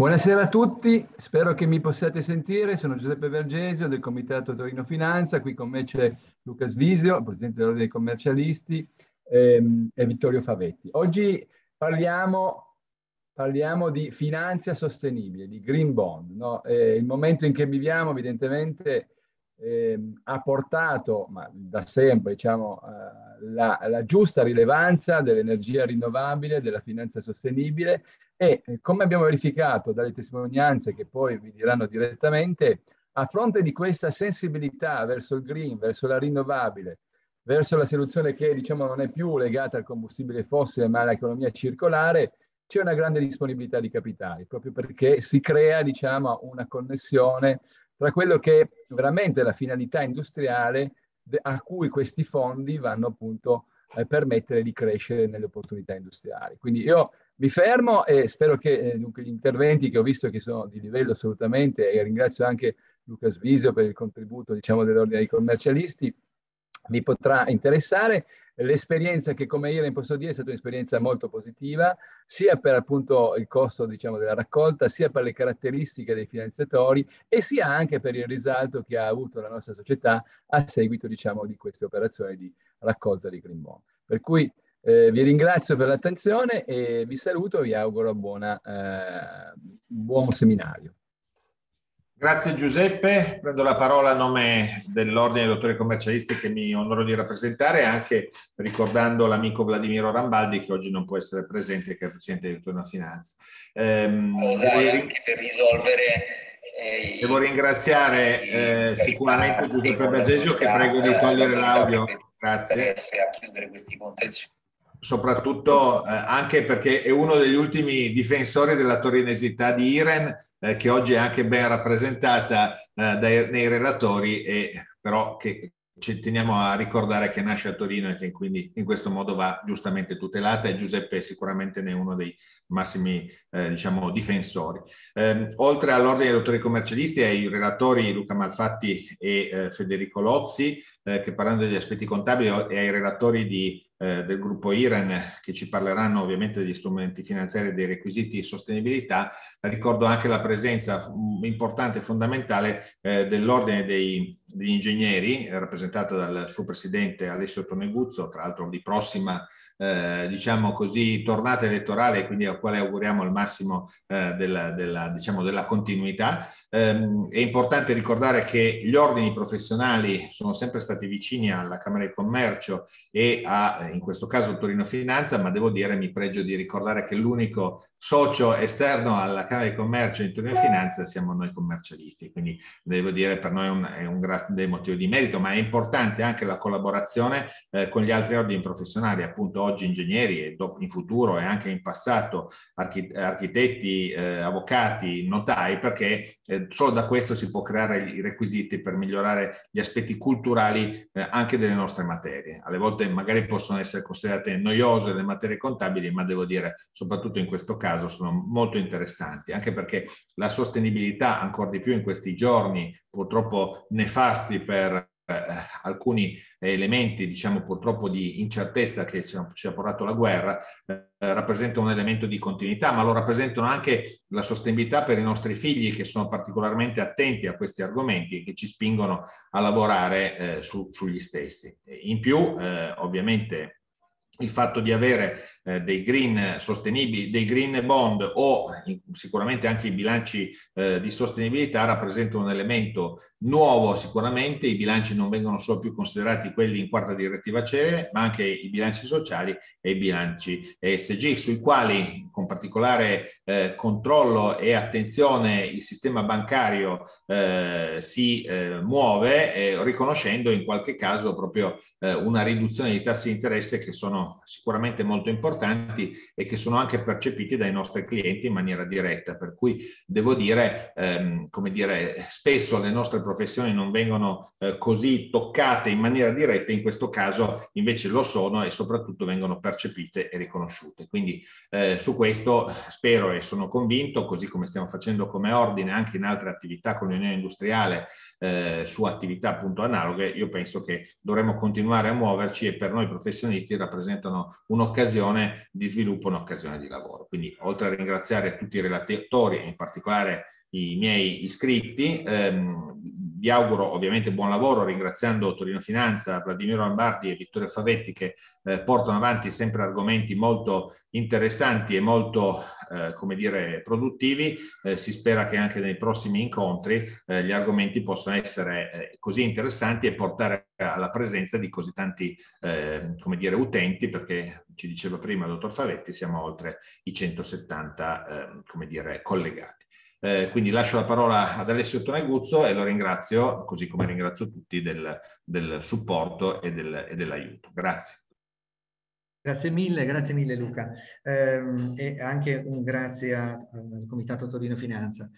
Buonasera a tutti, spero che mi possiate sentire. Sono Giuseppe Vergesio del Comitato Torino Finanza, qui con me c'è Luca Svisio, Presidente dell'Ordine dei Commercialisti, ehm, e Vittorio Favetti. Oggi parliamo, parliamo, di finanza sostenibile, di green bond. No? Eh, il momento in cui viviamo evidentemente eh, ha portato, ma da sempre, diciamo, eh, la, la giusta rilevanza dell'energia rinnovabile, della finanza sostenibile e eh, come abbiamo verificato dalle testimonianze che poi vi diranno direttamente, a fronte di questa sensibilità verso il green, verso la rinnovabile, verso la soluzione che diciamo non è più legata al combustibile fossile ma all'economia circolare, c'è una grande disponibilità di capitali, proprio perché si crea diciamo, una connessione tra quello che è veramente la finalità industriale a cui questi fondi vanno appunto a eh, permettere di crescere nelle opportunità industriali. Quindi io mi fermo e spero che eh, dunque, gli interventi che ho visto che sono di livello assolutamente e ringrazio anche Luca Svisio per il contributo diciamo, dell'ordine dei commercialisti, mi potrà interessare. L'esperienza che come IREN posso dire è stata un'esperienza molto positiva, sia per appunto il costo diciamo, della raccolta, sia per le caratteristiche dei finanziatori e sia anche per il risalto che ha avuto la nostra società a seguito diciamo, di queste operazioni di raccolta di Green Bond. Per cui eh, vi ringrazio per l'attenzione e vi saluto e vi auguro buona, eh, buon seminario. Grazie Giuseppe, prendo la parola a nome dell'Ordine dei Dottori Commercialisti che mi onoro di rappresentare, anche ricordando l'amico Vladimiro Rambaldi che oggi non può essere presente, che è il Presidente del Turno Finanza. Ehm, Usai anche per risolvere... Eh, devo ringraziare eh, sicuramente Giuseppe Bagesio che prego di eh, togliere l'audio. Grazie. a chiudere questi contenziosi soprattutto eh, anche perché è uno degli ultimi difensori della torinesità di Iren, eh, che oggi è anche ben rappresentata eh, dai, nei relatori, e, però che ci teniamo a ricordare che nasce a Torino e che quindi in questo modo va giustamente tutelata e Giuseppe sicuramente ne è uno dei massimi eh, diciamo, difensori. Eh, oltre all'ordine degli autori commercialisti ai relatori Luca Malfatti e eh, Federico Lozzi, eh, che parlando degli aspetti contabili e ai relatori di, eh, del gruppo IREN che ci parleranno ovviamente degli strumenti finanziari e dei requisiti di sostenibilità, ricordo anche la presenza mm, importante e fondamentale eh, dell'ordine dei degli ingegneri, eh, rappresentata dal suo presidente Alessio Toneguzzo, tra l'altro di prossima, eh, diciamo così, tornata elettorale, quindi al quale auguriamo il massimo eh, della, della, diciamo, della, continuità. Eh, è importante ricordare che gli ordini professionali sono sempre stati vicini alla Camera di Commercio e a, in questo caso, Torino Finanza, ma devo dire, mi pregio di ricordare che l'unico socio esterno alla Camera di Commercio e Interno di Finanza siamo noi commercialisti, quindi devo dire per noi un, è un grande motivo di merito, ma è importante anche la collaborazione eh, con gli altri ordini professionali, appunto oggi ingegneri e in futuro e anche in passato archi, architetti, eh, avvocati, notai, perché eh, solo da questo si può creare i requisiti per migliorare gli aspetti culturali eh, anche delle nostre materie. Alle volte magari possono essere considerate noiose le materie contabili, ma devo dire soprattutto in questo caso caso sono molto interessanti, anche perché la sostenibilità, ancora di più in questi giorni purtroppo nefasti per eh, alcuni elementi, diciamo purtroppo di incertezza che ci ha, portato la guerra, eh, rappresentano un elemento di continuità, ma lo rappresentano anche la sostenibilità per i nostri figli che sono particolarmente attenti a questi argomenti e che ci spingono a lavorare eh, su, sugli stessi. In più, eh, ovviamente, il fatto di avere eh, dei green sostenibili, dei green bond o eh, sicuramente anche i bilanci eh, di sostenibilità rappresentano un elemento nuovo sicuramente, i bilanci non vengono solo più considerati quelli in quarta direttiva CE, ma anche i bilanci sociali e i bilanci ESG, sui quali con particolare eh, controllo e attenzione il sistema bancario eh, si eh, muove, eh, riconoscendo in qualche caso proprio eh, una riduzione dei tassi di interesse che sono sicuramente molto importanti importanti e che sono anche percepiti dai nostri clienti in maniera diretta. Per cui devo dire, ehm, come dire, spesso le nostre professioni non vengono eh, così toccate in maniera diretta, in questo caso invece lo sono e soprattutto vengono percepite e riconosciute. Quindi eh, su questo spero e sono convinto, così come stiamo facendo come ordine anche in altre attività con l'Unione Industriale, eh, su attività appunto analoghe, io penso che dovremmo continuare a muoverci e per noi professionisti rappresentano un'occasione di sviluppo, un'occasione di lavoro. Quindi oltre a ringraziare tutti i relatori e in particolare i miei iscritti. Ehm, vi auguro ovviamente buon lavoro ringraziando Torino Finanza, Vladimiro Lombardi e Vittorio Favetti che eh, portano avanti sempre argomenti molto interessanti e molto eh, come dire, produttivi, eh, si spera che anche nei prossimi incontri eh, gli argomenti possano essere eh, così interessanti e portare alla presenza di così tanti eh, come dire, utenti, perché ci diceva prima il dottor Favetti, siamo oltre i 170 come dire, collegati. Eh, quindi lascio la parola ad Alessio Toneguzzo e lo ringrazio, così come ringrazio tutti del, del supporto e, del, e dell'aiuto. Grazie. Grazie mille, grazie mille Luca eh, e anche un grazie a, al Comitato Torino Finanza.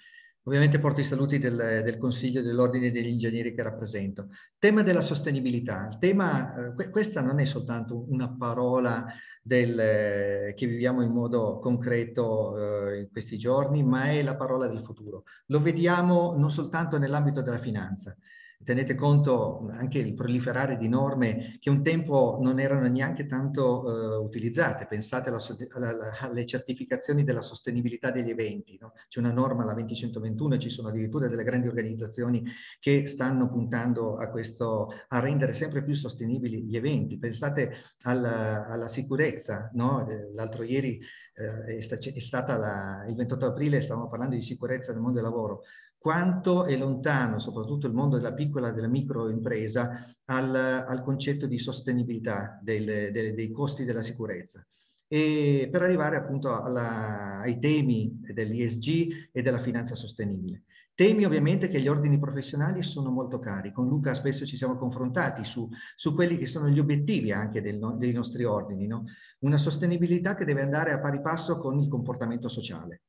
Ovviamente porto i saluti del, del Consiglio dell'Ordine degli Ingegneri che rappresento. Tema della sostenibilità. Il tema, eh, questa non è soltanto una parola del, eh, che viviamo in modo concreto eh, in questi giorni, ma è la parola del futuro. Lo vediamo non soltanto nell'ambito della finanza, tenete conto anche il proliferare di norme che un tempo non erano neanche tanto eh, utilizzate, pensate alla, alla, alle certificazioni della sostenibilità degli eventi, no? c'è una norma, la 2021, ci sono addirittura delle grandi organizzazioni che stanno puntando a, questo, a rendere sempre più sostenibili gli eventi, pensate alla, alla sicurezza, no? Eh, l'altro ieri eh, è, sta, è stata la, il 28 aprile, stavamo parlando di sicurezza nel mondo del lavoro, quanto è lontano, soprattutto il mondo della piccola e della microimpresa, al, al concetto di sostenibilità del, del, dei costi della sicurezza. E per arrivare appunto alla, ai temi dell'ISG e della finanza sostenibile. Temi ovviamente che gli ordini professionali sono molto cari. Con Luca spesso ci siamo confrontati su, su quelli che sono gli obiettivi anche del, dei nostri ordini. No? Una sostenibilità che deve andare a pari passo con il comportamento sociale.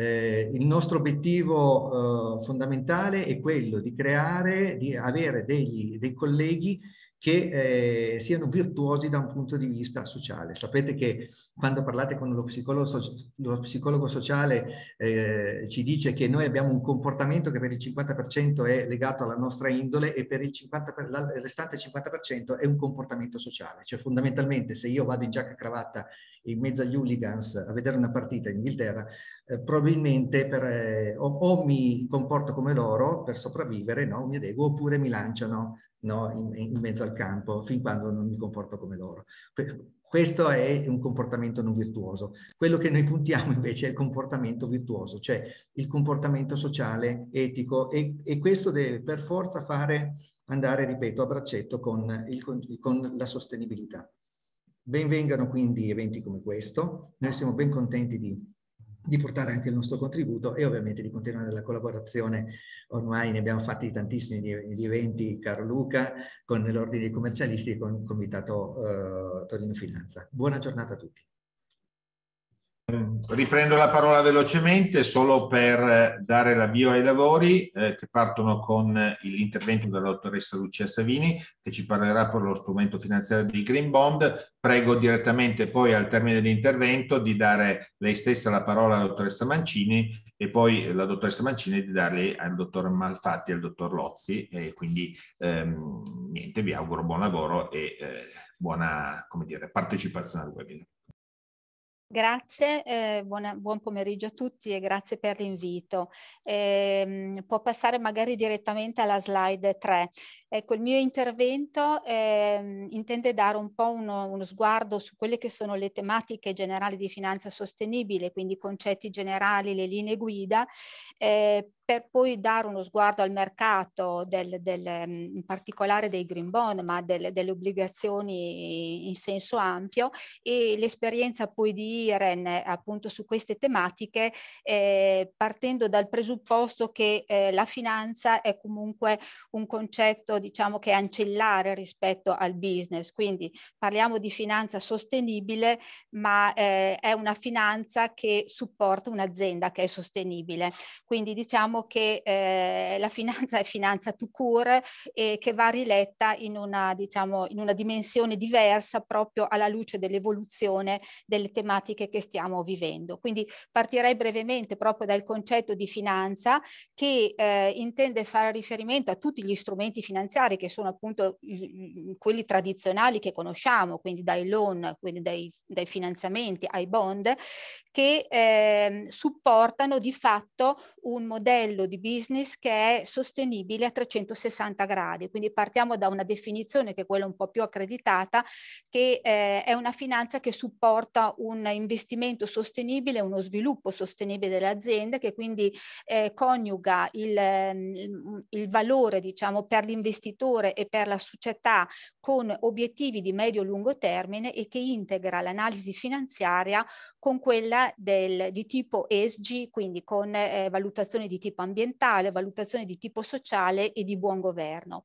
Eh, il nostro obiettivo eh, fondamentale è quello di creare, di avere degli, dei colleghi che eh, siano virtuosi da un punto di vista sociale. Sapete che quando parlate con lo psicologo, lo psicologo sociale eh, ci dice che noi abbiamo un comportamento che per il 50% è legato alla nostra indole e per il 50 per restante 50% è un comportamento sociale. Cioè fondamentalmente se io vado in giacca e cravatta in mezzo agli hooligans a vedere una partita in Inghilterra eh, probabilmente per, eh, o, o, mi comporto come loro per sopravvivere, no? mi adeguo, oppure mi lanciano no? in, in, mezzo al campo fin quando non mi comporto come loro. Questo è un comportamento non virtuoso. Quello che noi puntiamo invece è il comportamento virtuoso, cioè il comportamento sociale, etico, e, e questo deve per forza fare andare, ripeto, a braccetto con, il, con la sostenibilità. Benvengano quindi eventi come questo, noi siamo ben contenti di di portare anche il nostro contributo e ovviamente di continuare la collaborazione. Ormai ne abbiamo fatti tantissimi di, di eventi, caro Luca, con l'Ordine dei Commercialisti e con il Comitato eh, Torino Finanza. Buona giornata a tutti riprendo la parola velocemente solo per eh, dare l'avvio ai lavori eh, che partono con eh, l'intervento della dottoressa Lucia Savini che ci parlerà per lo strumento finanziario di Green Bond. Prego direttamente poi al termine dell'intervento di dare lei stessa la parola alla dottoressa Mancini e poi eh, la dottoressa Mancini di darle al dottor Malfatti e al dottor Lozzi e quindi ehm, niente, vi auguro buon lavoro e eh, buona dire, partecipazione al webinar. Grazie, eh, buona, buon pomeriggio a tutti e grazie per l'invito. Eh, può passare magari direttamente alla slide 3. Ecco, il mio intervento eh, intende dare un po' uno, uno, sguardo su quelle che sono le tematiche generali di finanza sostenibile, quindi i concetti generali, le linee guida, eh, per poi dare uno sguardo al mercato, del, del, mm, in particolare dei green bond, ma del, delle obbligazioni in senso ampio e l'esperienza poi di IREN appunto su queste tematiche, eh, partendo dal presupposto che eh, la finanza è comunque un concetto diciamo che è ancillare rispetto al business, quindi parliamo di finanza sostenibile, ma eh, è una finanza che supporta un'azienda che è sostenibile. Quindi diciamo che eh, la finanza è finanza to cure e che va riletta in una, diciamo, in una dimensione diversa proprio alla luce dell'evoluzione delle tematiche che stiamo vivendo. Quindi partirei brevemente proprio dal concetto di finanza che eh, intende fare riferimento a tutti gli strumenti finanziari finanziari che sono appunto quelli tradizionali che conosciamo, quindi dai loan, quindi dai, dai finanziamenti ai bond, che eh, supportano di fatto un modello di business che è sostenibile a 360 gradi. Quindi partiamo da una definizione che è quella un po' più accreditata, che eh, è una finanza che supporta un investimento sostenibile, uno sviluppo sostenibile dell'azienda, che quindi eh, coniuga il, ehm, il valore diciamo, per l'investimento investitore e per la società con obiettivi di medio-lungo termine e che integra l'analisi finanziaria con quella del, di tipo ESG, quindi con eh, valutazioni di tipo ambientale, valutazione di tipo sociale e di buon governo.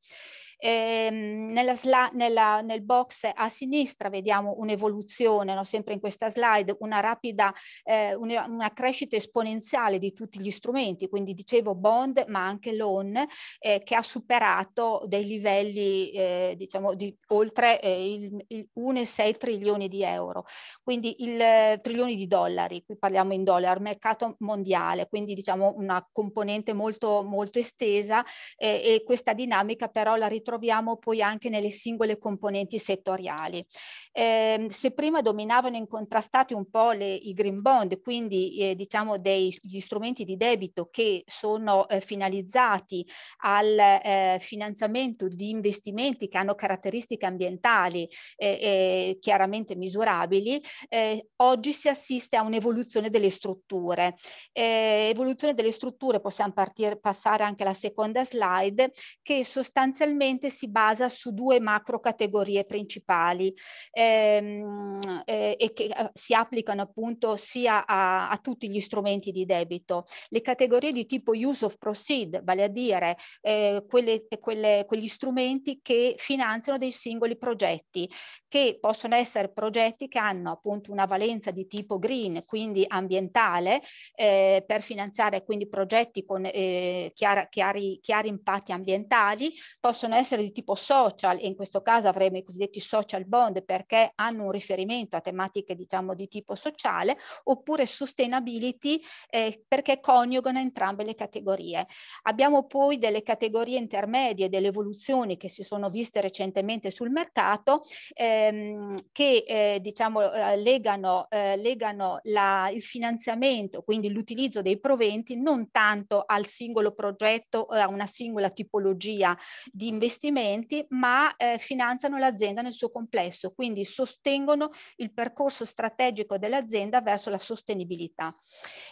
Ehm, nella sla- nella, nel box a sinistra vediamo un'evoluzione, no? sempre in questa slide, una rapida, eh, una, una, crescita esponenziale di tutti gli strumenti, quindi dicevo bond ma anche loan eh, che ha superato dei livelli eh, diciamo di oltre eh, il, il 1,6 trilioni di euro, quindi il eh, trilioni di dollari, qui parliamo in dollari, mercato mondiale, quindi diciamo una componente molto, molto estesa eh, e questa dinamica però la ritroviamo troviamo poi anche nelle singole componenti settoriali. Eh, se prima dominavano incontrastati un po' le, i green bond, quindi eh, diciamo degli strumenti di debito che sono eh, finalizzati al eh, finanziamento di investimenti che hanno caratteristiche ambientali eh, eh chiaramente misurabili, eh, oggi si assiste a un'evoluzione delle strutture. Eh, evoluzione delle strutture, possiamo partire, passare anche alla seconda slide, che sostanzialmente fondamentalmente si basa su due macro categorie principali ehm, eh, e che eh, si applicano appunto sia a, a, tutti gli strumenti di debito. Le categorie di tipo use of proceed, vale a dire eh, quelle, quelle, quegli strumenti che finanziano dei singoli progetti, che possono essere progetti che hanno appunto una valenza di tipo green, quindi ambientale, eh, per finanziare quindi progetti con eh, chiara, chiari, chiari impatti ambientali, possono essere essere di tipo social e in questo caso avremo i cosiddetti social bond perché hanno un riferimento a tematiche diciamo di tipo sociale oppure sustainability eh, perché coniugano entrambe le categorie. Abbiamo poi delle categorie intermedie, delle evoluzioni che si sono viste recentemente sul mercato ehm, che eh, diciamo eh, legano, eh, legano la, il finanziamento, quindi l'utilizzo dei proventi non tanto al singolo progetto o eh, a una singola tipologia di investimento investimenti, ma eh, finanziano l'azienda nel suo complesso, quindi sostengono il percorso strategico dell'azienda verso la sostenibilità.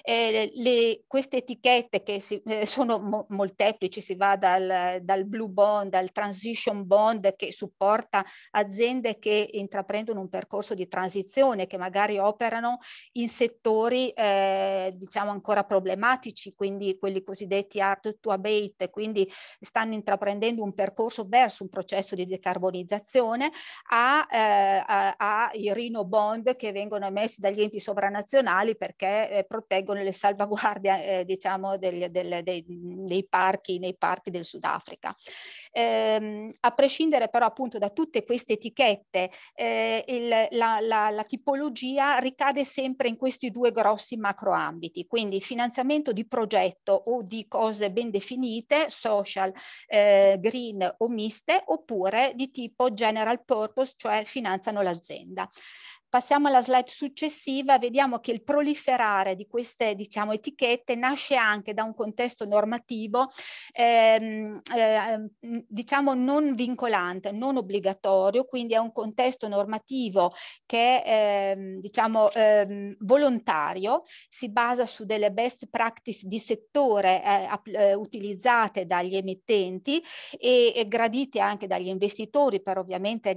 Eh, le, queste etichette che si, eh, sono mo molteplici, si va dal, dal blue bond al transition bond che supporta aziende che intraprendono un percorso di transizione, che magari operano in settori eh, diciamo ancora problematici, quindi quelli cosiddetti hard to abate, quindi stanno intraprendendo un percorso percorso verso un processo di decarbonizzazione ha, eh, i Rino Bond che vengono emessi dagli enti sovranazionali perché eh, proteggono le salvaguardie eh, diciamo del, del, dei, dei, parchi, nei parchi del Sudafrica. Eh, a prescindere però appunto da tutte queste etichette, eh, il, la, la, la tipologia ricade sempre in questi due grossi macroambiti, quindi finanziamento di progetto o di cose ben definite, social, eh, green o miste oppure di tipo general purpose, cioè finanziano l'azienda. Passiamo alla slide successiva, vediamo che il proliferare di queste diciamo, etichette nasce anche da un contesto normativo ehm, eh, diciamo non vincolante, non obbligatorio, quindi è un contesto normativo che è ehm, diciamo, ehm, volontario, si basa su delle best practice di settore eh, eh utilizzate dagli emittenti e, e, gradite anche dagli investitori per ovviamente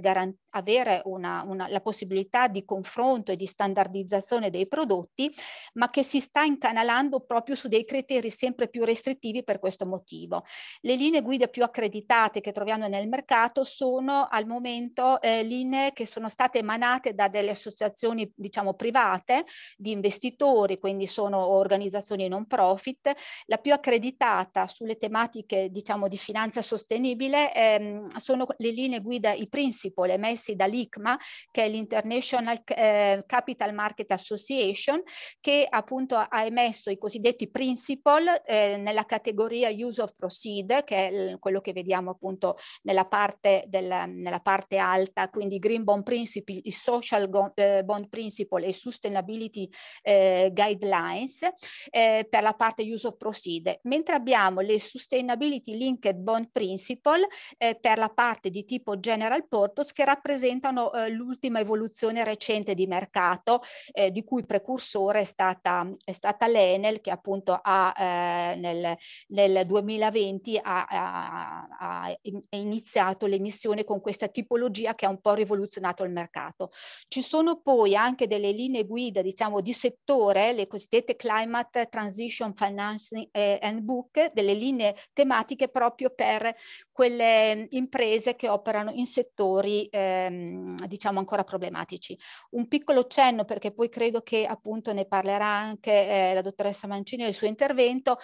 avere una, una, la possibilità di confronto e di standardizzazione dei prodotti, ma che si sta incanalando proprio su dei criteri sempre più restrittivi per questo motivo. Le linee guida più accreditate che troviamo nel mercato sono al momento eh, linee che sono state emanate da delle associazioni diciamo private di investitori, quindi sono organizzazioni non profit. La più accreditata sulle tematiche diciamo di finanza sostenibile ehm, sono le linee guida, i principle emessi dall'ICMA che è l'International International eh, Capital Market Association che appunto ha emesso i cosiddetti principle eh, nella categoria use of proceed che è quello che vediamo appunto nella parte, del, nella parte alta quindi green bond principle, i social eh, bond principle e sustainability eh, guidelines eh, per la parte use of proceed mentre abbiamo le sustainability linked bond principle eh, per la parte di tipo general purpose che rappresentano eh, l'ultima evoluzione recente recente di mercato, eh, di cui precursore è stata, è stata l'Enel che appunto ha, eh, nel, nel 2020 ha, ha, ha iniziato l'emissione con questa tipologia che ha un po' rivoluzionato il mercato. Ci sono poi anche delle linee guida, diciamo, di settore, le cosiddette Climate Transition Financing eh, Handbook, delle linee tematiche proprio per quelle mm, imprese che operano in settori ehm, diciamo ancora problematici. Un piccolo cenno, perché poi credo che appunto ne parlerà anche eh, la dottoressa Mancini nel suo intervento,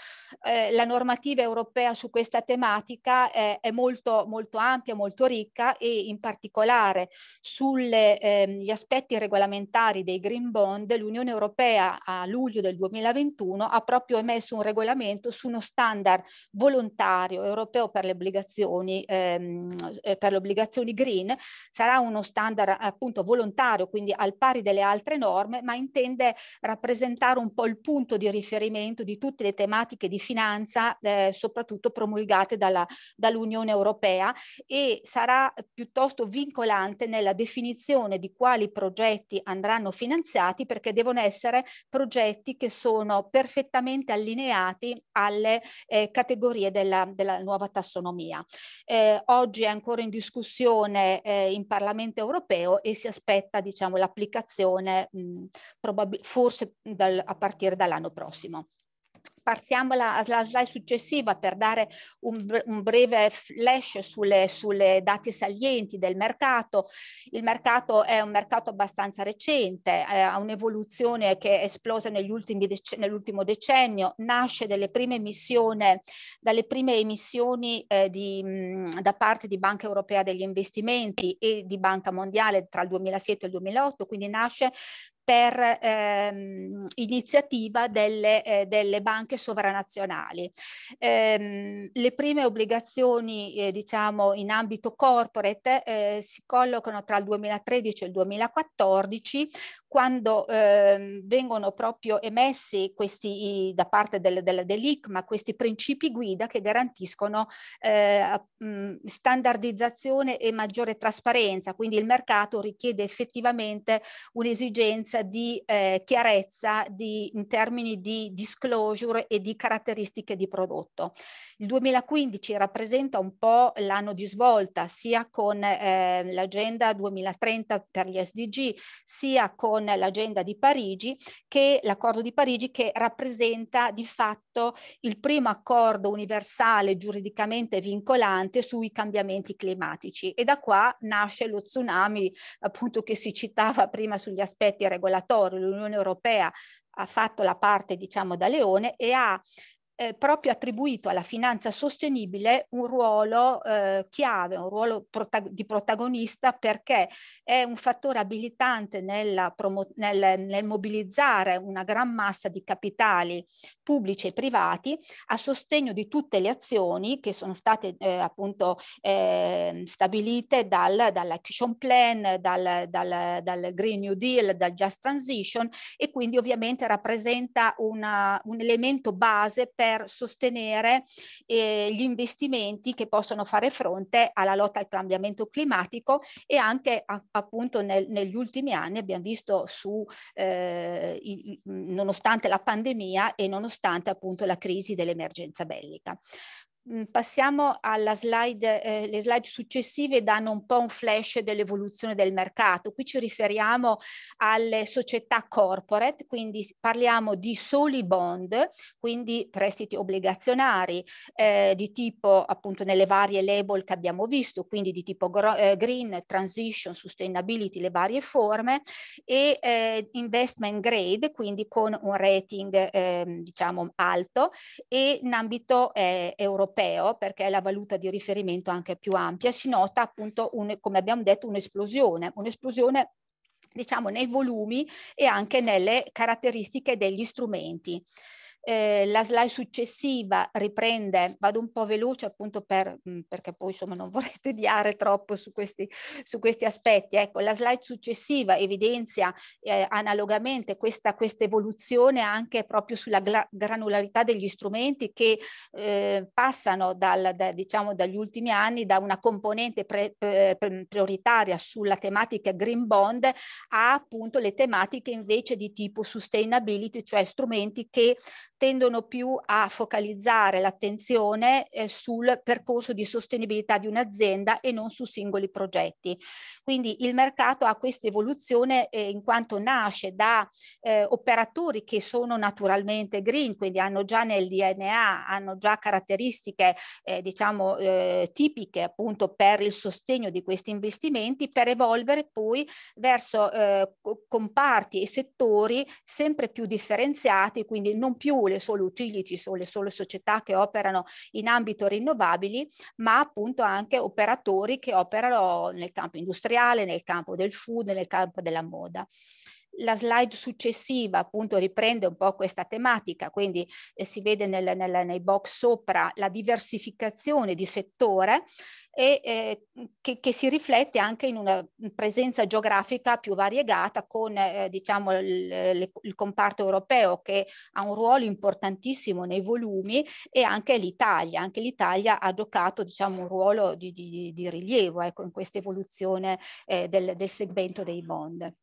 eh, la normativa europea su questa tematica eh, è molto, molto ampia, molto ricca e in particolare sugli ehm, aspetti regolamentari dei green bond l'Unione Europea a luglio del 2021 ha proprio emesso un regolamento su uno standard volontario europeo per le obbligazioni, ehm, eh, per le obbligazioni green, sarà uno standard appunto volontario, quindi quindi al pari delle altre norme, ma intende rappresentare un po' il punto di riferimento di tutte le tematiche di finanza, eh, soprattutto promulgate dalla, dall'Unione Europea e sarà piuttosto vincolante nella definizione di quali progetti andranno finanziati perché devono essere progetti che sono perfettamente allineati alle eh, categorie della, della, nuova tassonomia. Eh, oggi è ancora in discussione eh, in Parlamento europeo e si aspetta diciamo, diciamo, l'applicazione forse dal, a partire dall'anno prossimo. Passiamo alla, slide successiva per dare un, un breve flash sulle, sulle dati salienti del mercato. Il mercato è un mercato abbastanza recente, eh, ha un'evoluzione che è esplosa dec nell'ultimo decennio, nasce prime missione, dalle prime emissioni eh, di, mh, da parte di Banca Europea degli Investimenti e di Banca Mondiale tra il 2007 e il 2008, quindi nasce per ehm, iniziativa delle, eh, delle, banche sovranazionali. Ehm, le prime obbligazioni eh, diciamo in ambito corporate eh, si collocano tra il 2013 e il 2014 quando eh, vengono proprio emessi questi, da parte del, del, dell'ICMA questi principi guida che garantiscono eh, standardizzazione e maggiore trasparenza, quindi il mercato richiede effettivamente un'esigenza di eh, chiarezza di, in termini di disclosure e di caratteristiche di prodotto. Il 2015 rappresenta un po' l'anno di svolta sia con ehm, l'agenda 2030 per gli SDG sia con con l'agenda di Parigi, che l'accordo di Parigi che rappresenta di fatto il primo accordo universale giuridicamente vincolante sui cambiamenti climatici e da qua nasce lo tsunami appunto che si citava prima sugli aspetti regolatori. L'Unione Europea ha fatto la parte diciamo da leone e ha eh, proprio attribuito alla finanza sostenibile un ruolo eh, chiave, un ruolo prota- di protagonista perché è un fattore abilitante promo- nel, nel mobilizzare una gran massa di capitali pubblici e privati a sostegno di tutte le azioni che sono state eh, appunto eh, stabilite dal, dall'action plan, dal, dal, dal Green New Deal, dal Just Transition e quindi ovviamente rappresenta una, un elemento base per per sostenere eh, gli investimenti che possono fare fronte alla lotta al cambiamento climatico e anche a, appunto nel, negli ultimi anni abbiamo visto su, eh, i, nonostante la pandemia e nonostante appunto la crisi dell'emergenza bellica. Mm, passiamo alla slide, eh, slide successive danno un po' un flash dell'evoluzione del mercato. Qui ci riferiamo alle società corporate, quindi parliamo di soli bond, quindi prestiti obbligazionari eh, di tipo appunto nelle varie label che abbiamo visto, quindi di tipo eh, green, transition, sustainability, le varie forme e eh, investment grade, quindi con un rating ehm, diciamo alto e in ambito eh, europeo europeo, perché è la valuta di riferimento anche più ampia, si nota appunto, un, come abbiamo detto, un'esplosione, un'esplosione diciamo nei volumi e anche nelle caratteristiche degli strumenti eh, la slide successiva riprende, vado un po' veloce appunto per, mh, mm, perché poi insomma non vorrei tediare troppo su questi, su questi aspetti, ecco la slide successiva evidenzia eh, analogamente questa, questa evoluzione anche proprio sulla granularità degli strumenti che eh, passano dal, da, diciamo dagli ultimi anni da una componente pre, pre, prioritaria sulla tematica green bond a appunto le tematiche invece di tipo sustainability, cioè strumenti che tendono più a focalizzare l'attenzione eh, sul percorso di sostenibilità di un'azienda e non su singoli progetti. Quindi il mercato ha questa evoluzione eh, in quanto nasce da eh, operatori che sono naturalmente green, quindi hanno già nel DNA, hanno già caratteristiche eh, diciamo eh, tipiche appunto per il sostegno di questi investimenti per evolvere poi verso eh, comparti e settori sempre più differenziati, quindi non più le sole utility o le sole società che operano in ambito rinnovabili, ma appunto anche operatori che operano nel campo industriale, nel campo del food, nel campo della moda. La slide successiva appunto riprende un po' questa tematica, quindi eh, si vede nel, nel, nei box sopra la diversificazione di settore e eh, che, che, si riflette anche in una presenza geografica più variegata con eh, diciamo il, le, il, comparto europeo che ha un ruolo importantissimo nei volumi e anche l'Italia, anche l'Italia ha giocato diciamo un ruolo di, di, di rilievo ecco, in questa evoluzione eh, del, del segmento dei bond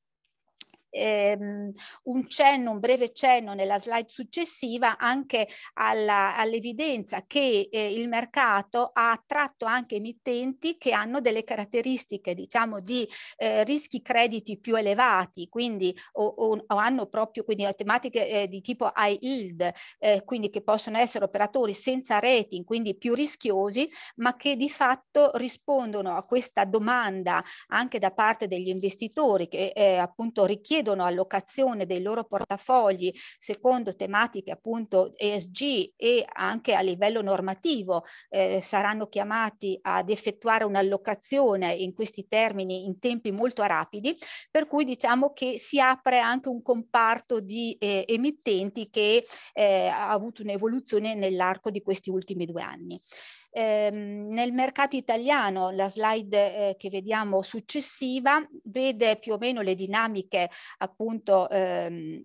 ehm, un cenno, un breve cenno nella slide successiva anche all'evidenza che eh, il mercato ha attratto anche emittenti che hanno delle caratteristiche diciamo di eh, rischi crediti più elevati, quindi o, o, o hanno proprio quindi, tematiche eh, di tipo high yield, eh, quindi che possono essere operatori senza rating, quindi più rischiosi, ma che di fatto rispondono a questa domanda anche da parte degli investitori che eh, appunto richiedono chiedono allocazione dei loro portafogli secondo tematiche appunto ESG e anche a livello normativo eh, saranno chiamati ad effettuare un'allocazione in questi termini in tempi molto rapidi, per cui diciamo che si apre anche un comparto di eh, emittenti che eh, ha avuto un'evoluzione nell'arco di questi ultimi due anni. Ehm, nel mercato italiano, la slide eh, che vediamo successiva vede più o meno le dinamiche appunto ehm,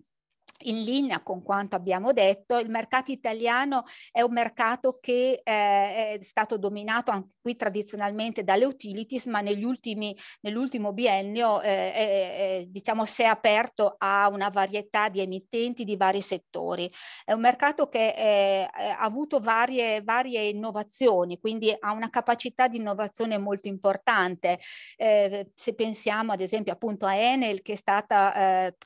in linea con quanto abbiamo detto, il mercato italiano è un mercato che eh, è stato dominato anche qui tradizionalmente dalle utilities, ma ultimi, nell'ultimo biennio eh, è, diciamo, si è aperto a una varietà di emittenti di vari settori. È un mercato che è, eh, è, eh, ha avuto varie, varie, innovazioni, quindi ha una capacità di innovazione molto importante. Eh, se pensiamo ad esempio appunto a Enel che è stata eh,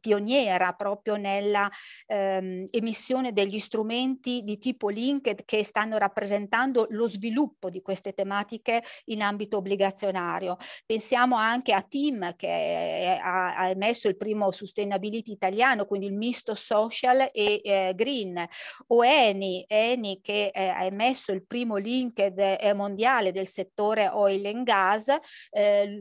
pioniera proprio nella ehm, emissione degli strumenti di tipo linked che stanno rappresentando lo sviluppo di queste tematiche in ambito obbligazionario. Pensiamo anche a TIM che ha, ha emesso il primo sustainability italiano, quindi il misto social e eh, green, o Eni, Eni che eh, ha emesso il primo linked eh, mondiale del settore oil and gas, eh,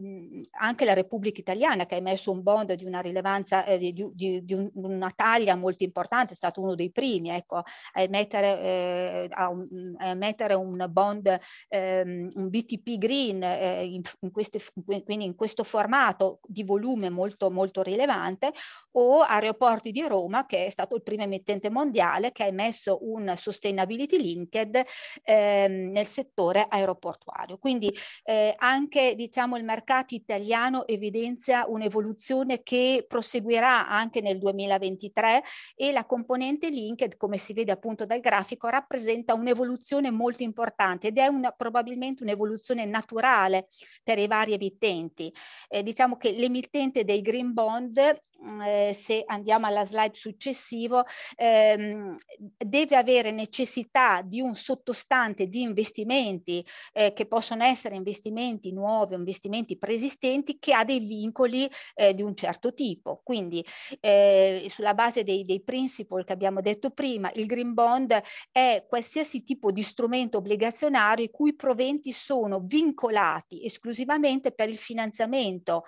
anche la Repubblica Italiana che ha emesso un bond di una rilevanza, eh, di, di, di un, una una taglia molto importante, è stato uno dei primi ecco, a, emettere, eh, a, un, a emettere un bond, ehm, un BTP green, eh, in, in queste, quindi in questo formato di volume molto, molto rilevante, o Aeroporti di Roma, che è stato il primo emittente mondiale che ha emesso un sustainability linked ehm, nel settore aeroportuario. Quindi eh, anche diciamo, il mercato italiano evidenzia un'evoluzione che proseguirà anche nel 2020 2023 e la componente linked, come si vede appunto dal grafico, rappresenta un'evoluzione molto importante ed è una, probabilmente un'evoluzione naturale per i vari emittenti. Eh, diciamo che l'emittente dei green bond, mm, eh, se andiamo alla slide successiva, ehm, deve avere necessità di un sottostante di investimenti eh, che possono essere investimenti nuovi, investimenti preesistenti, che ha dei vincoli eh, di un certo tipo. Quindi eh, sulla base dei, dei principle che abbiamo detto prima, il green bond è qualsiasi tipo di strumento obbligazionario i cui proventi sono vincolati esclusivamente per il finanziamento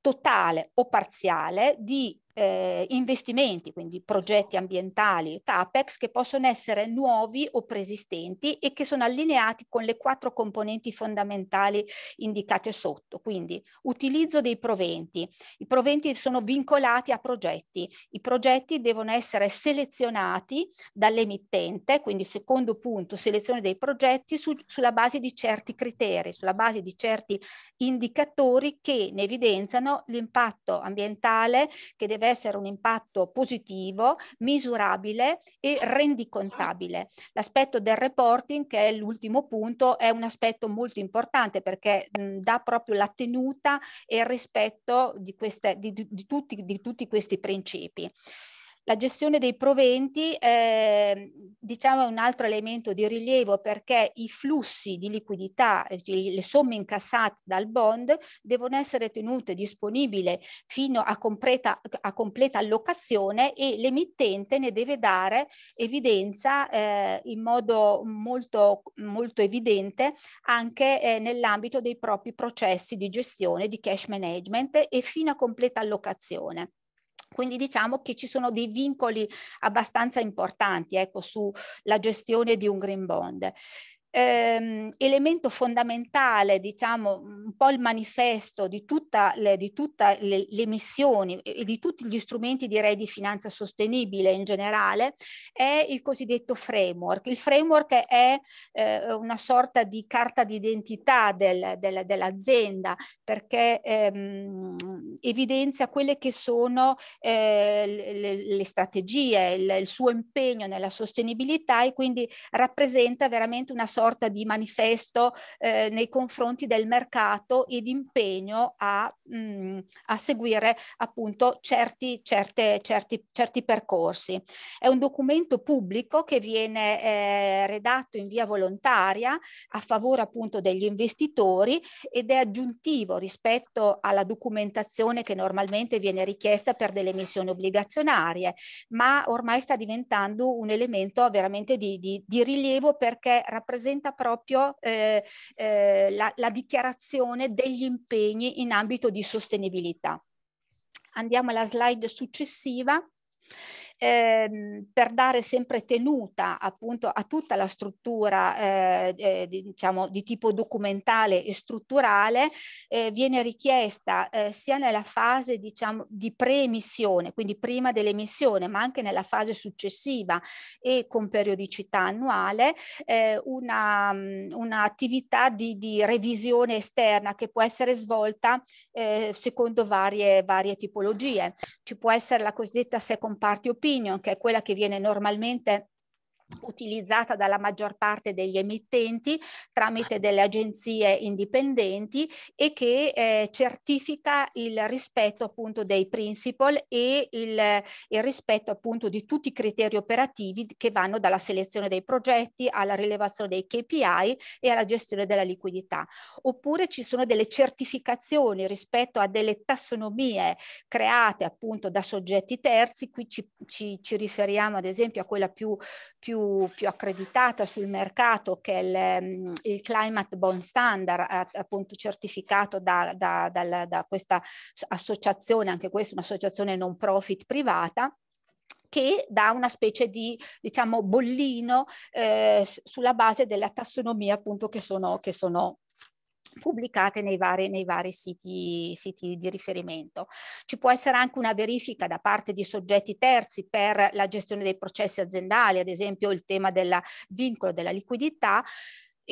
totale o parziale di eh, investimenti, quindi progetti ambientali, CAPEX, che possono essere nuovi o preesistenti e che sono allineati con le quattro componenti fondamentali indicate sotto, quindi utilizzo dei proventi. I proventi sono vincolati a progetti, i progetti devono essere selezionati dall'emittente, quindi secondo punto, selezione dei progetti su, sulla base di certi criteri, sulla base di certi indicatori che ne evidenziano l'impatto ambientale che deve essere un impatto positivo, misurabile e rendicontabile. L'aspetto del reporting, che è l'ultimo punto, è un aspetto molto importante perché mh, dà proprio la tenuta e il rispetto di, queste, di, di, tutti, di tutti questi principi. La gestione dei proventi eh, diciamo è un altro elemento di rilievo perché i flussi di liquidità, cioè le somme incassate dal bond devono essere tenute disponibili fino a completa, a completa allocazione e l'emittente ne deve dare evidenza eh, in modo molto, molto evidente anche eh, nell'ambito dei propri processi di gestione di cash management e fino a completa allocazione. Quindi diciamo che ci sono dei vincoli abbastanza importanti ecco, sulla gestione di un green bond ehm, elemento fondamentale, diciamo un po' il manifesto di tutte le, le, missioni e di tutti gli strumenti direi di finanza sostenibile in generale, è il cosiddetto framework. Il framework è eh, una sorta di carta d'identità del, del, dell'azienda perché ehm, evidenzia quelle che sono eh, le, le, strategie, il, il suo impegno nella sostenibilità e quindi rappresenta veramente una sorta sorta di manifesto eh, nei confronti del mercato e di impegno a, mh, mm, a seguire appunto certi, certe, certi, certi, percorsi. È un documento pubblico che viene eh, redatto in via volontaria a favore appunto degli investitori ed è aggiuntivo rispetto alla documentazione che normalmente viene richiesta per delle missioni obbligazionarie, ma ormai sta diventando un elemento veramente di, di, di rilievo perché rappresenta rappresenta proprio eh, eh, la, la dichiarazione degli impegni in ambito di sostenibilità. Andiamo alla slide successiva ehm, per dare sempre tenuta appunto a tutta la struttura eh, eh, di, diciamo, di tipo documentale e strutturale eh, viene richiesta eh, sia nella fase diciamo, di preemissione, quindi prima dell'emissione, ma anche nella fase successiva e con periodicità annuale, eh, un'attività una di, di revisione esterna che può essere svolta eh, secondo varie, varie tipologie. Ci può essere la cosiddetta second party opinion, opinion, che è quella che viene normalmente utilizzata dalla maggior parte degli emittenti tramite certo. delle agenzie indipendenti e che eh, certifica il rispetto appunto dei principle e il, il, rispetto appunto di tutti i criteri operativi che vanno dalla selezione dei progetti alla rilevazione dei KPI e alla gestione della liquidità. Oppure ci sono delle certificazioni rispetto a delle tassonomie create appunto da soggetti terzi, qui ci, ci, ci riferiamo ad esempio a quella più, più più, accreditata sul mercato che il, mm, il Climate Bond Standard, appunto certificato da, da, da, da questa associazione, anche questa è un'associazione non profit privata, che dà una specie di diciamo bollino eh, sulla base della tassonomia appunto che sono, che sono pubblicate nei vari, nei vari siti, siti, di riferimento. Ci può essere anche una verifica da parte di soggetti terzi per la gestione dei processi aziendali, ad esempio il tema del vincolo della liquidità,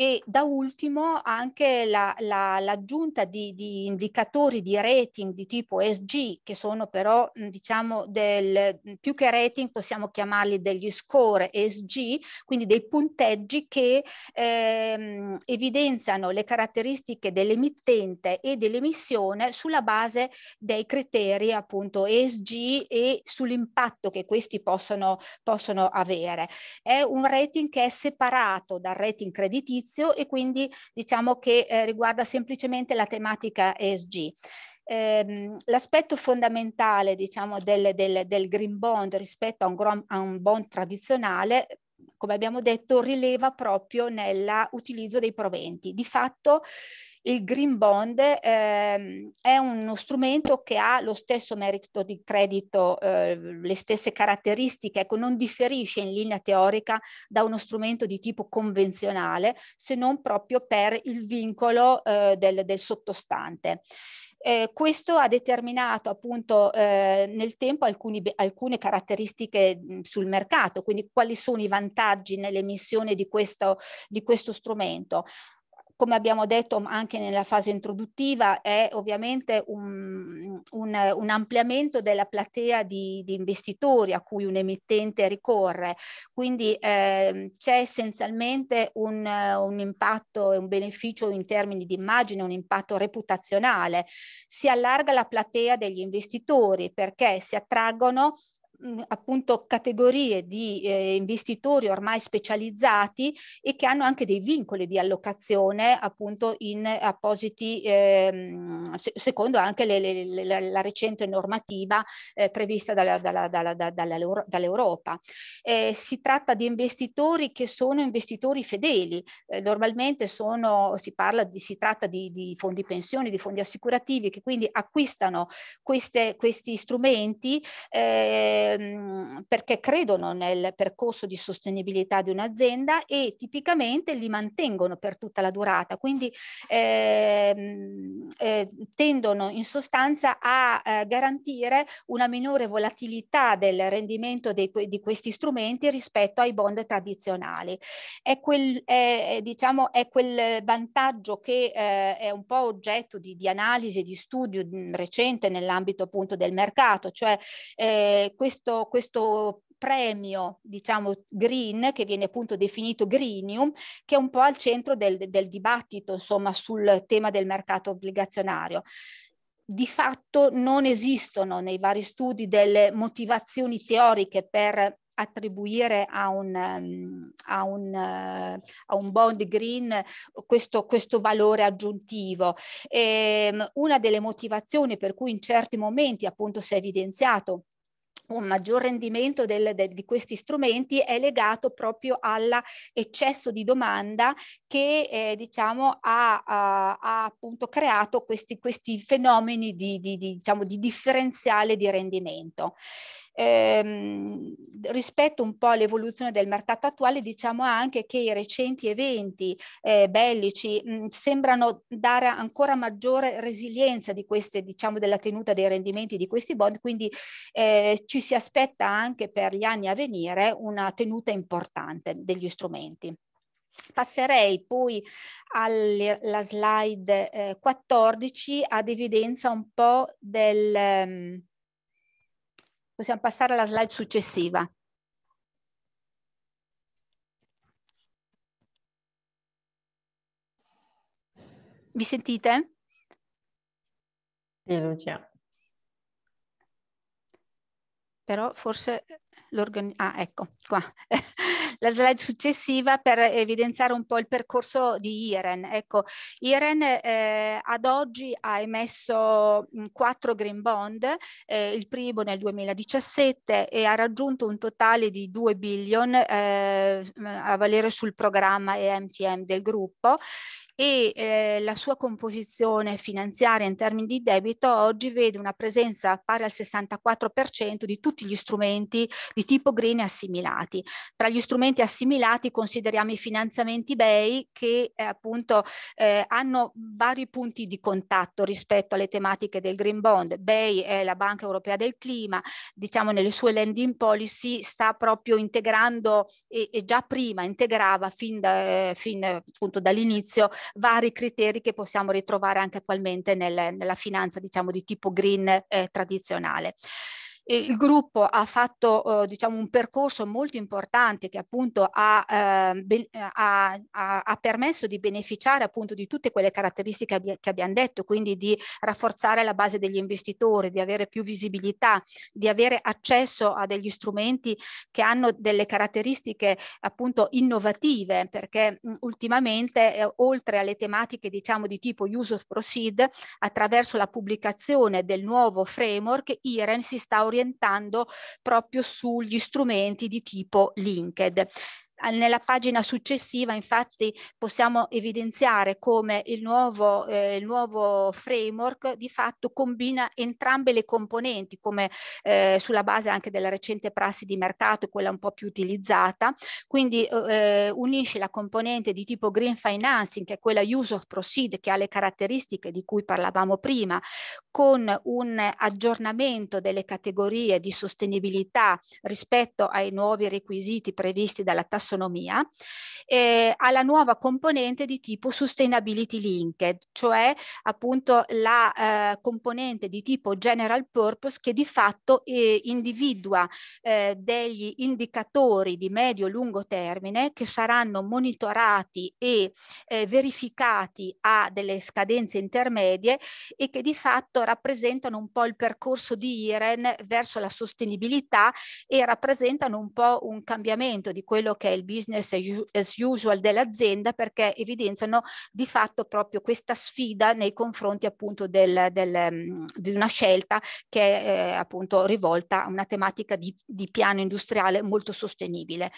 e da ultimo anche la, la, l'aggiunta di, di, indicatori di rating di tipo SG, che sono però diciamo del, più che rating possiamo chiamarli degli score SG, quindi dei punteggi che ehm, evidenziano le caratteristiche dell'emittente e dell'emissione sulla base dei criteri appunto ESG e sull'impatto che questi possono, possono avere. È un rating che è separato dal rating creditizio servizio e quindi diciamo che eh, riguarda semplicemente la tematica ESG. Ehm, l'aspetto fondamentale diciamo, del, del, del, green bond rispetto a un, a un bond tradizionale come abbiamo detto, rileva proprio nell'utilizzo dei proventi. Di fatto il Green Bond ehm, è uno strumento che ha lo stesso merito di credito, eh, le stesse caratteristiche, ecco, non differisce in linea teorica da uno strumento di tipo convenzionale, se non proprio per il vincolo eh, del, del sottostante. Eh, questo ha determinato appunto eh, nel tempo alcuni, alcune caratteristiche sul mercato, quindi quali sono i vantaggi nell'emissione di questo, di questo strumento come abbiamo detto anche nella fase introduttiva, è ovviamente un, un, un ampliamento della platea di, di, investitori a cui un emittente ricorre, quindi eh, c'è essenzialmente un, un impatto e un beneficio in termini di immagine, un impatto reputazionale. Si allarga la platea degli investitori perché si attraggono Mhmm, appunto categorie di eh, investitori ormai specializzati e che hanno anche dei vincoli di allocazione appunto in appositi, ehm, secondo anche le, le, le, la recente normativa eh, prevista dalla, dalla, dalla, dall'Europa. Eh, si tratta di investitori che sono investitori fedeli, eh, normalmente sono, si, parla di, si tratta di, di fondi pensioni, di fondi assicurativi che quindi acquistano queste, questi strumenti eh, ehm, perché credono nel percorso di sostenibilità di un'azienda e tipicamente li mantengono per tutta la durata, quindi ehm, eh, tendono in sostanza a eh, garantire una minore volatilità del rendimento dei, di questi strumenti rispetto ai bond tradizionali. È quel, è, diciamo, è quel vantaggio che eh, è un po' oggetto di, di analisi e di studio mm, recente nell'ambito appunto del mercato, cioè eh, questi questo, questo premio, diciamo, green, che viene appunto definito greenium, che è un po' al centro del, del dibattito, insomma, sul tema del mercato obbligazionario di fatto non esistono nei vari studi delle motivazioni teoriche per attribuire a un, a un, a un bond green questo, questo valore aggiuntivo. E ehm, una delle motivazioni per cui in certi momenti appunto si è evidenziato un maggior rendimento del, de, di questi strumenti è legato proprio all'eccesso di domanda che eh, diciamo, ha, ha, ha, appunto creato questi, questi fenomeni di, di, di, diciamo, di differenziale di rendimento ehm, rispetto un po' all'evoluzione del mercato attuale, diciamo anche che i recenti eventi eh, bellici mh, mm, sembrano dare ancora maggiore resilienza di queste, diciamo, della tenuta dei rendimenti di questi bond, quindi eh, ci si aspetta anche per gli anni a venire una tenuta importante degli strumenti. Passerei poi alla slide eh, 14 ad evidenza un po' del... Ehm, Possiamo passare alla slide successiva. Mi sentite? Sì, Lucia. Però forse ah, ecco, qua. la slide successiva per evidenziare un po' il percorso di IREN. Ecco, IREN eh, ad oggi ha emesso quattro green bond, eh, il primo nel 2017 e ha raggiunto un totale di 2 billion eh, a valere sul programma EMTM del gruppo e eh, la sua composizione finanziaria in termini di debito oggi vede una presenza pari al 64% di tutti gli strumenti di tipo green assimilati. Tra gli strumenti assimilati consideriamo i finanziamenti BEI che eh, appunto eh, hanno vari punti di contatto rispetto alle tematiche del green bond. BEI è la Banca Europea del Clima, diciamo nelle sue lending policy sta proprio integrando e, e già prima integrava fin, da, eh, fin appunto dall'inizio vari criteri che possiamo ritrovare anche attualmente nel, nella finanza diciamo di tipo green eh, tradizionale il gruppo ha fatto eh, diciamo, un percorso molto importante che appunto ha, ehm, eh, ha, ha, permesso di beneficiare appunto di tutte quelle caratteristiche che abbiamo detto, quindi di rafforzare la base degli investitori, di avere più visibilità, di avere accesso a degli strumenti che hanno delle caratteristiche appunto innovative, perché mh, mhmm, ultimamente eh, oltre alle tematiche diciamo di tipo use of proceed, attraverso la pubblicazione del nuovo framework IREN si sta orientando orientando proprio sugli strumenti di tipo linked nella pagina successiva infatti possiamo evidenziare come il nuovo, eh, il nuovo framework di fatto combina entrambe le componenti come eh, sulla base anche della recente prassi di mercato quella un po' più utilizzata quindi eh, eh, unisce la componente di tipo green financing che è quella use of proceed che ha le caratteristiche di cui parlavamo prima con un aggiornamento delle categorie di sostenibilità rispetto ai nuovi requisiti previsti dalla tassazione tassonomia, eh, alla nuova componente di tipo sustainability linked, cioè appunto la eh, componente di tipo general purpose che di fatto eh, individua eh, degli indicatori di medio-lungo termine che saranno monitorati e eh, verificati a delle scadenze intermedie e che di fatto rappresentano un po' il percorso di IREN verso la sostenibilità e rappresentano un po' un cambiamento di quello che è del business as usual dell'azienda perché evidenziano di fatto proprio questa sfida nei confronti appunto del, del, di una scelta che è eh, appunto rivolta a una tematica di, di piano industriale molto sostenibile.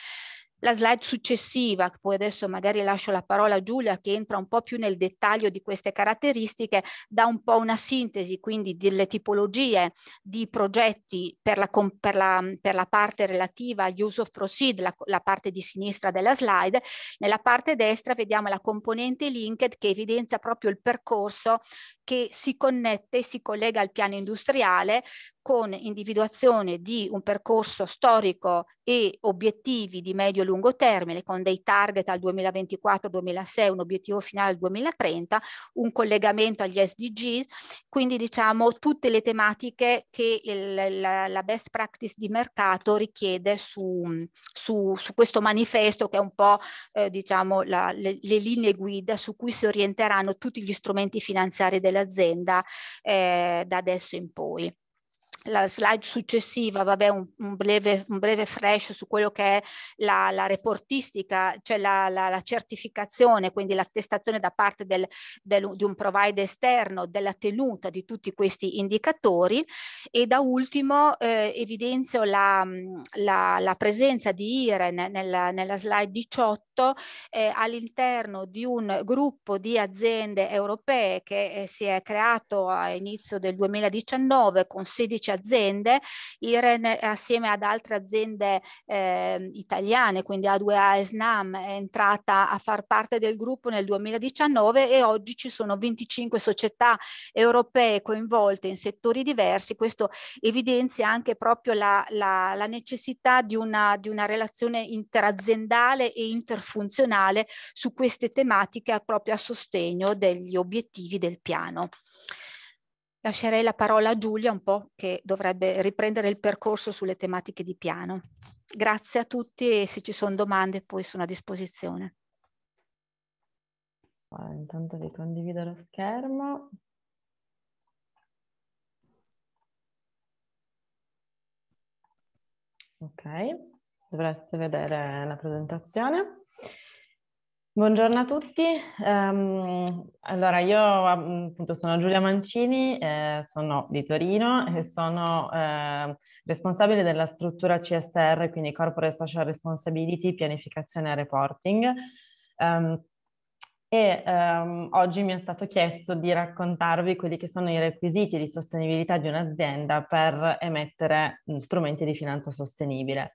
La slide successiva, poi adesso magari lascio la parola a Giulia che entra un po' più nel dettaglio di queste caratteristiche, dà un po' una sintesi quindi delle tipologie di progetti per la, per la, per la parte relativa agli use of proceed, la, la parte di sinistra della slide. Nella parte destra vediamo la componente linked che evidenzia proprio il percorso che si connette, e si collega al piano industriale con individuazione di un percorso storico e obiettivi di medio e lungo termine, con dei target al 2024-2006, un obiettivo finale al 2030, un collegamento agli SDGs, quindi diciamo tutte le tematiche che il, la, la, best practice di mercato richiede su, su, su questo manifesto che è un po' eh, diciamo la, le, le, linee guida su cui si orienteranno tutti gli strumenti finanziari dell'azienda eh, da adesso in poi la slide successiva, vabbè, un, un, breve, un, breve, flash su quello che è la, la reportistica, cioè la, la, la certificazione, quindi l'attestazione da parte del, del, di un provider esterno della tenuta di tutti questi indicatori e da ultimo eh, evidenzio la, presenza di IREN nella, nella slide 18 soprattutto eh, all'interno di un gruppo di aziende europee che eh, si è creato a inizio del 2019 con 16 aziende, IREN assieme ad altre aziende eh, italiane, quindi A2A e SNAM è entrata a far parte del gruppo nel 2019 e oggi ci sono 25 società europee coinvolte in settori diversi, questo evidenzia anche proprio la, la, la necessità di una, di una relazione interaziendale e interfunzionale funzionale su queste tematiche proprio a sostegno degli obiettivi del piano. Lascerei la parola a Giulia un po' che dovrebbe riprendere il percorso sulle tematiche di piano. Grazie a tutti e se ci sono domande poi sono a disposizione. intanto vi condivido lo schermo. Ok, dovreste vedere la presentazione. Buongiorno a tutti, um, allora io appunto sono Giulia Mancini, eh, sono di Torino e sono eh, responsabile della struttura CSR, quindi Corporate Social Responsibility, Pianificazione e Reporting. Um, e um, oggi mi è stato chiesto di raccontarvi quelli che sono i requisiti di sostenibilità di un'azienda per emettere strumenti di finanza sostenibile.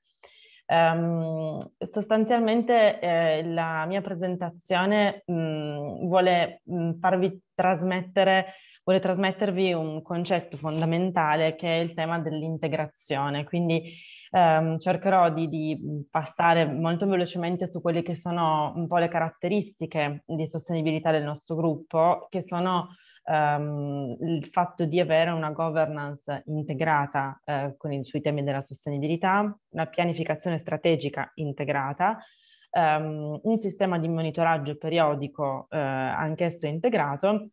Um, sostanzialmente eh, la mia presentazione mh, mm, vuole mh, mm, farvi trasmettere vuole trasmettervi un concetto fondamentale che è il tema dell'integrazione. Quindi ehm, cercherò di, di, passare molto velocemente su quelle che sono un po' le caratteristiche di sostenibilità del nostro gruppo, che sono um, il fatto di avere una governance integrata uh, con i, sui temi della sostenibilità, una pianificazione strategica integrata, um, un sistema di monitoraggio periodico uh, anch'esso integrato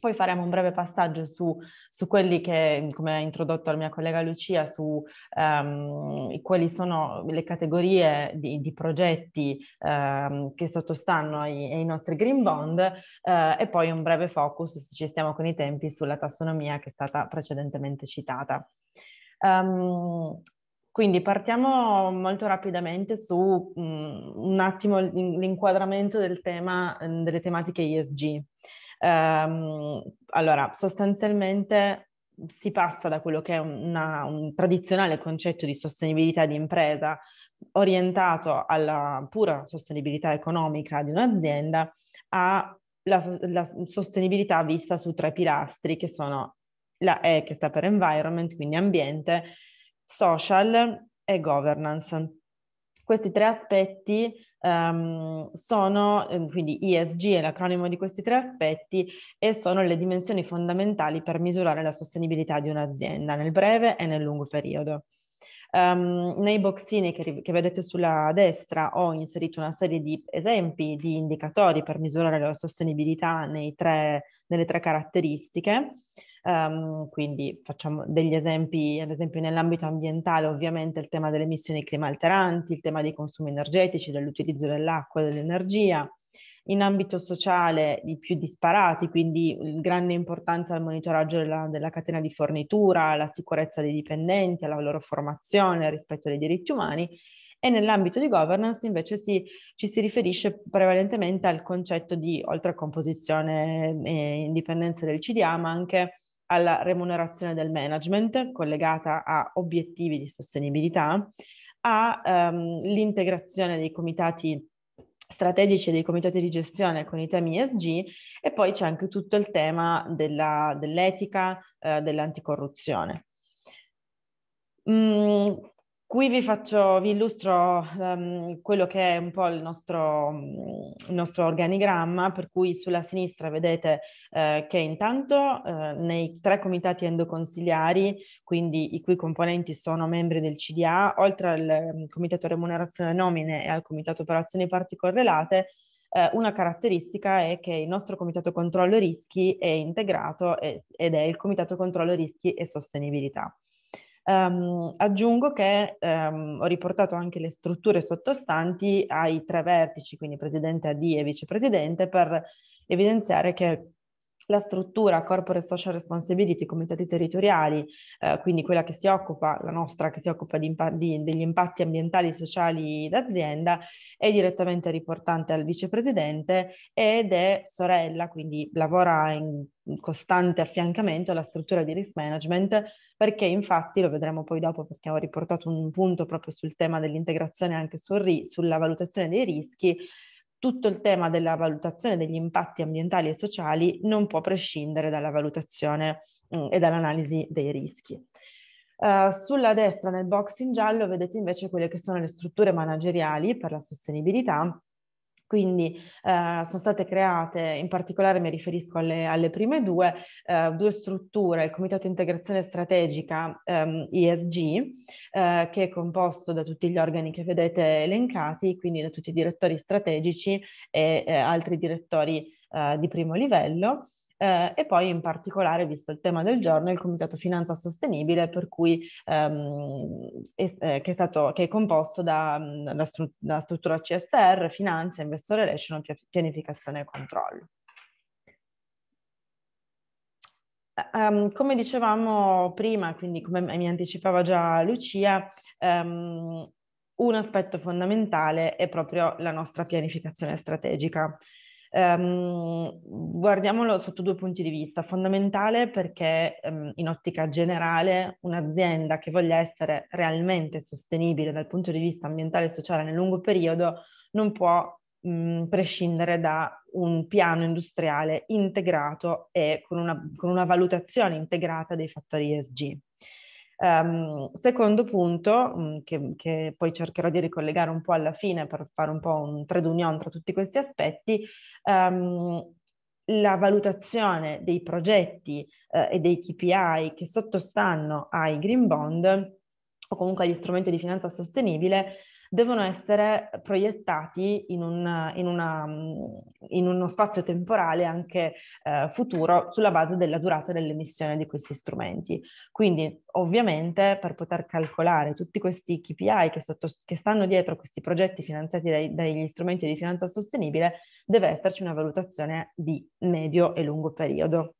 poi faremo un breve passaggio su, su quelli che, come ha introdotto la mia collega Lucia, su um, quali sono le categorie di, di progetti um, che sottostanno ai, ai, nostri green bond uh, e poi un breve focus, se ci stiamo con i tempi, sulla tassonomia che è stata precedentemente citata. Um, quindi partiamo molto rapidamente su mh, mm, un attimo l'inquadramento del tema, mm, delle tematiche ESG. Um, allora, sostanzialmente si passa da quello che è una, un tradizionale concetto di sostenibilità di impresa orientato alla pura sostenibilità economica di un'azienda alla sostenibilità vista su tre pilastri che sono la E che sta per environment, quindi ambiente, social e governance. Questi tre aspetti um, sono, ehm, quindi ESG è l'acronimo di questi tre aspetti e sono le dimensioni fondamentali per misurare la sostenibilità di un'azienda nel breve e nel lungo periodo. Um, nei boxini che, che, vedete sulla destra ho inserito una serie di esempi di indicatori per misurare la sostenibilità tre, nelle tre caratteristiche. Um, quindi facciamo degli esempi, ad esempio nell'ambito ambientale ovviamente il tema delle emissioni clima alteranti, il tema dei consumi energetici, dell'utilizzo dell'acqua, dell'energia, in ambito sociale i più disparati, quindi grande importanza al monitoraggio della, della, catena di fornitura, alla sicurezza dei dipendenti, alla loro formazione, al rispetto dei diritti umani. E nell'ambito di governance invece si, ci si riferisce prevalentemente al concetto di oltre a composizione e eh, indipendenza del CDA, ma anche alla remunerazione del management collegata a obiettivi di sostenibilità, all'integrazione ehm, um, dei comitati strategici e dei comitati di gestione con i temi ESG e poi c'è anche tutto il tema della, dell'etica, eh, dell'anticorruzione. Mm, Qui vi, faccio, vi illustro um, quello che è un po' il nostro, il nostro organigramma, per cui sulla sinistra vedete eh, che intanto eh, nei tre comitati endoconsiliari, quindi i cui componenti sono membri del CDA, oltre al ehm, comitato remunerazione nomine e al comitato operazioni parti correlate, eh, una caratteristica è che il nostro comitato controllo rischi è integrato e, ed è il comitato controllo rischi e sostenibilità. Um, aggiungo che um, ho riportato anche le strutture sottostanti ai tre vertici, quindi presidente AD e vicepresidente, per evidenziare che la struttura Corporate Social Responsibility, comitati territoriali, eh, quindi quella che si occupa, la nostra che si occupa di di, degli impatti ambientali e sociali d'azienda, è direttamente riportante al vicepresidente ed è sorella, quindi lavora in costante affiancamento alla struttura di risk management perché infatti, lo vedremo poi dopo perché ho riportato un punto proprio sul tema dell'integrazione anche sul ri- sulla valutazione dei rischi, tutto il tema della valutazione degli impatti ambientali e sociali non può prescindere dalla valutazione mh, mm, e dall'analisi dei rischi. Uh, sulla destra nel box in giallo vedete invece quelle che sono le strutture manageriali per la sostenibilità quindi eh, sono state create, in particolare mi riferisco alle, alle prime due, eh, due strutture, il Comitato Integrazione Strategica ehm, ISG, eh, che è composto da tutti gli organi che vedete elencati, quindi da tutti i direttori strategici e eh, altri direttori eh, di primo livello, eh, e poi in particolare, visto il tema del giorno, il Comitato Finanza Sostenibile, per cui, ehm, è, eh, che, è stato, che, è composto dalla da, da mhmm, struttura CSR, Finanza, Investor Relation, Pianificazione e Controllo. Um, come dicevamo prima, quindi come mi anticipava già Lucia, um, un aspetto fondamentale è proprio la nostra pianificazione strategica. Um, guardiamolo sotto due punti di vista. Fondamentale perché um, in ottica generale un'azienda che voglia essere realmente sostenibile dal punto di vista ambientale e sociale nel lungo periodo non può mh, mhmm, prescindere da un piano industriale integrato e con una, con una valutazione integrata dei fattori ESG. Um, secondo punto, mm, che, che, poi cercherò di ricollegare un po' alla fine per fare un po' un trade union tra tutti questi aspetti, um, la valutazione dei progetti eh, e dei KPI che sottostanno ai green bond o comunque agli strumenti di finanza sostenibile devono essere proiettati in, un, in, una, mm, in uno spazio temporale anche eh, futuro sulla base della durata dell'emissione di questi strumenti. Quindi ovviamente per poter calcolare tutti questi KPI che, sotto, che stanno dietro questi progetti finanziati dai, dagli strumenti di finanza sostenibile deve esserci una valutazione di medio e lungo periodo.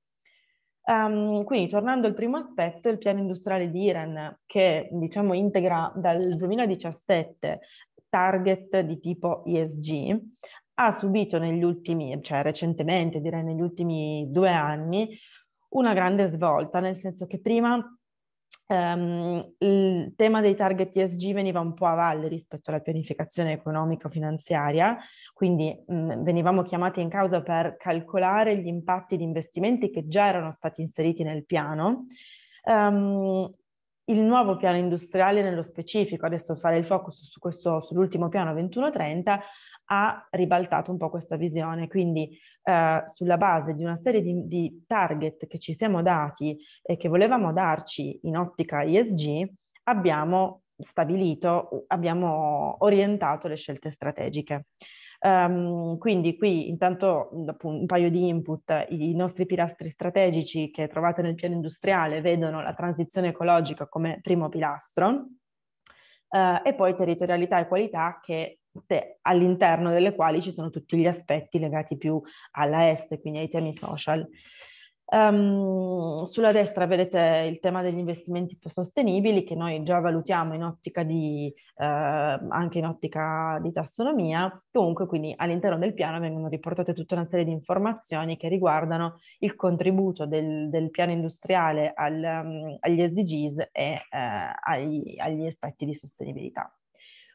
Um, quindi tornando al primo aspetto, il piano industriale di Iran, che diciamo integra dal 2017 target di tipo ESG, ha subito negli ultimi, cioè recentemente direi negli ultimi due anni, una grande svolta, nel senso che prima Um, il tema dei target ESG veniva un po' a valle rispetto alla pianificazione economico-finanziaria, quindi mh, mhmm, venivamo chiamati in causa per calcolare gli impatti di investimenti che già erano stati inseriti nel piano. Um, il nuovo piano industriale nello specifico, adesso fare il focus su questo, sull'ultimo piano 2130, ha ribaltato un po' questa visione. Quindi eh, sulla base di una serie di, di, target che ci siamo dati e che volevamo darci in ottica ESG, abbiamo stabilito, abbiamo orientato le scelte strategiche. Um, quindi qui intanto un paio di input, i nostri pilastri strategici che trovate nel piano industriale vedono la transizione ecologica come primo pilastro, Uh, e poi territorialità e qualità che all'interno delle quali ci sono tutti gli aspetti legati più alla S, quindi ai temi social. Um, sulla destra vedete il tema degli investimenti più sostenibili che noi già valutiamo in ottica di, eh, anche in ottica di tassonomia, comunque quindi all'interno del piano vengono riportate tutta una serie di informazioni che riguardano il contributo del, del piano industriale al, um, agli SDGs e eh, agli, agli aspetti di sostenibilità.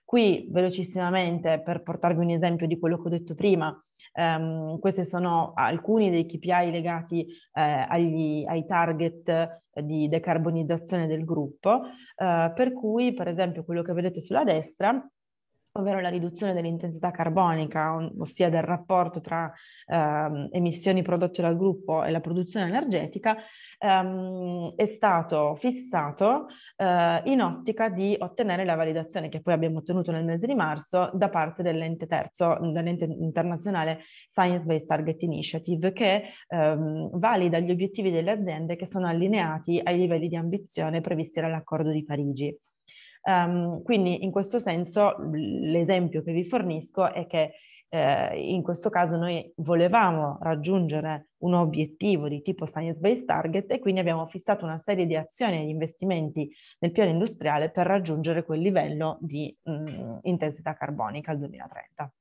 Qui, velocissimamente, per portarvi un esempio di quello che ho detto prima, ehm, questi sono alcuni dei KPI legati eh, agli, ai target eh, di decarbonizzazione del gruppo, eh, per cui, per esempio, quello che vedete sulla destra ovvero la riduzione dell'intensità carbonica, ossia del rapporto tra ehm, emissioni prodotte dal gruppo e la produzione energetica, ehm, è stato fissato eh, in ottica di ottenere la validazione che poi abbiamo ottenuto nel mese di marzo da parte dell'ente terzo, dell'ente internazionale Science Based Target Initiative, che ehm, valida gli obiettivi delle aziende che sono allineati ai livelli di ambizione previsti dall'accordo di Parigi. Um, quindi in questo senso l'esempio che vi fornisco è che eh, in questo caso noi volevamo raggiungere un obiettivo di tipo science-based target e quindi abbiamo fissato una serie di azioni e di investimenti nel piano industriale per raggiungere quel livello di mh, mm, intensità carbonica al 2030.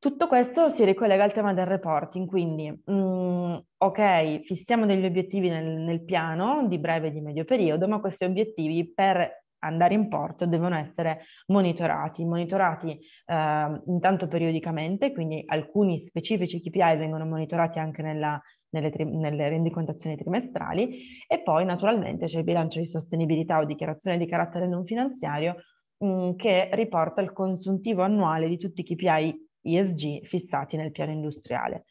Tutto questo si ricollega al tema del reporting, quindi mh, mm, ok, fissiamo degli obiettivi nel, nel, piano di breve e di medio periodo, ma questi obiettivi per andare in porto devono essere monitorati, monitorati eh, intanto periodicamente, quindi alcuni specifici KPI vengono monitorati anche nella, nelle, tri- nelle, rendicontazioni trimestrali e poi naturalmente c'è il bilancio di sostenibilità o dichiarazione di carattere non finanziario mm, che riporta il consuntivo annuale di tutti i KPI ESG fissati nel piano industriale.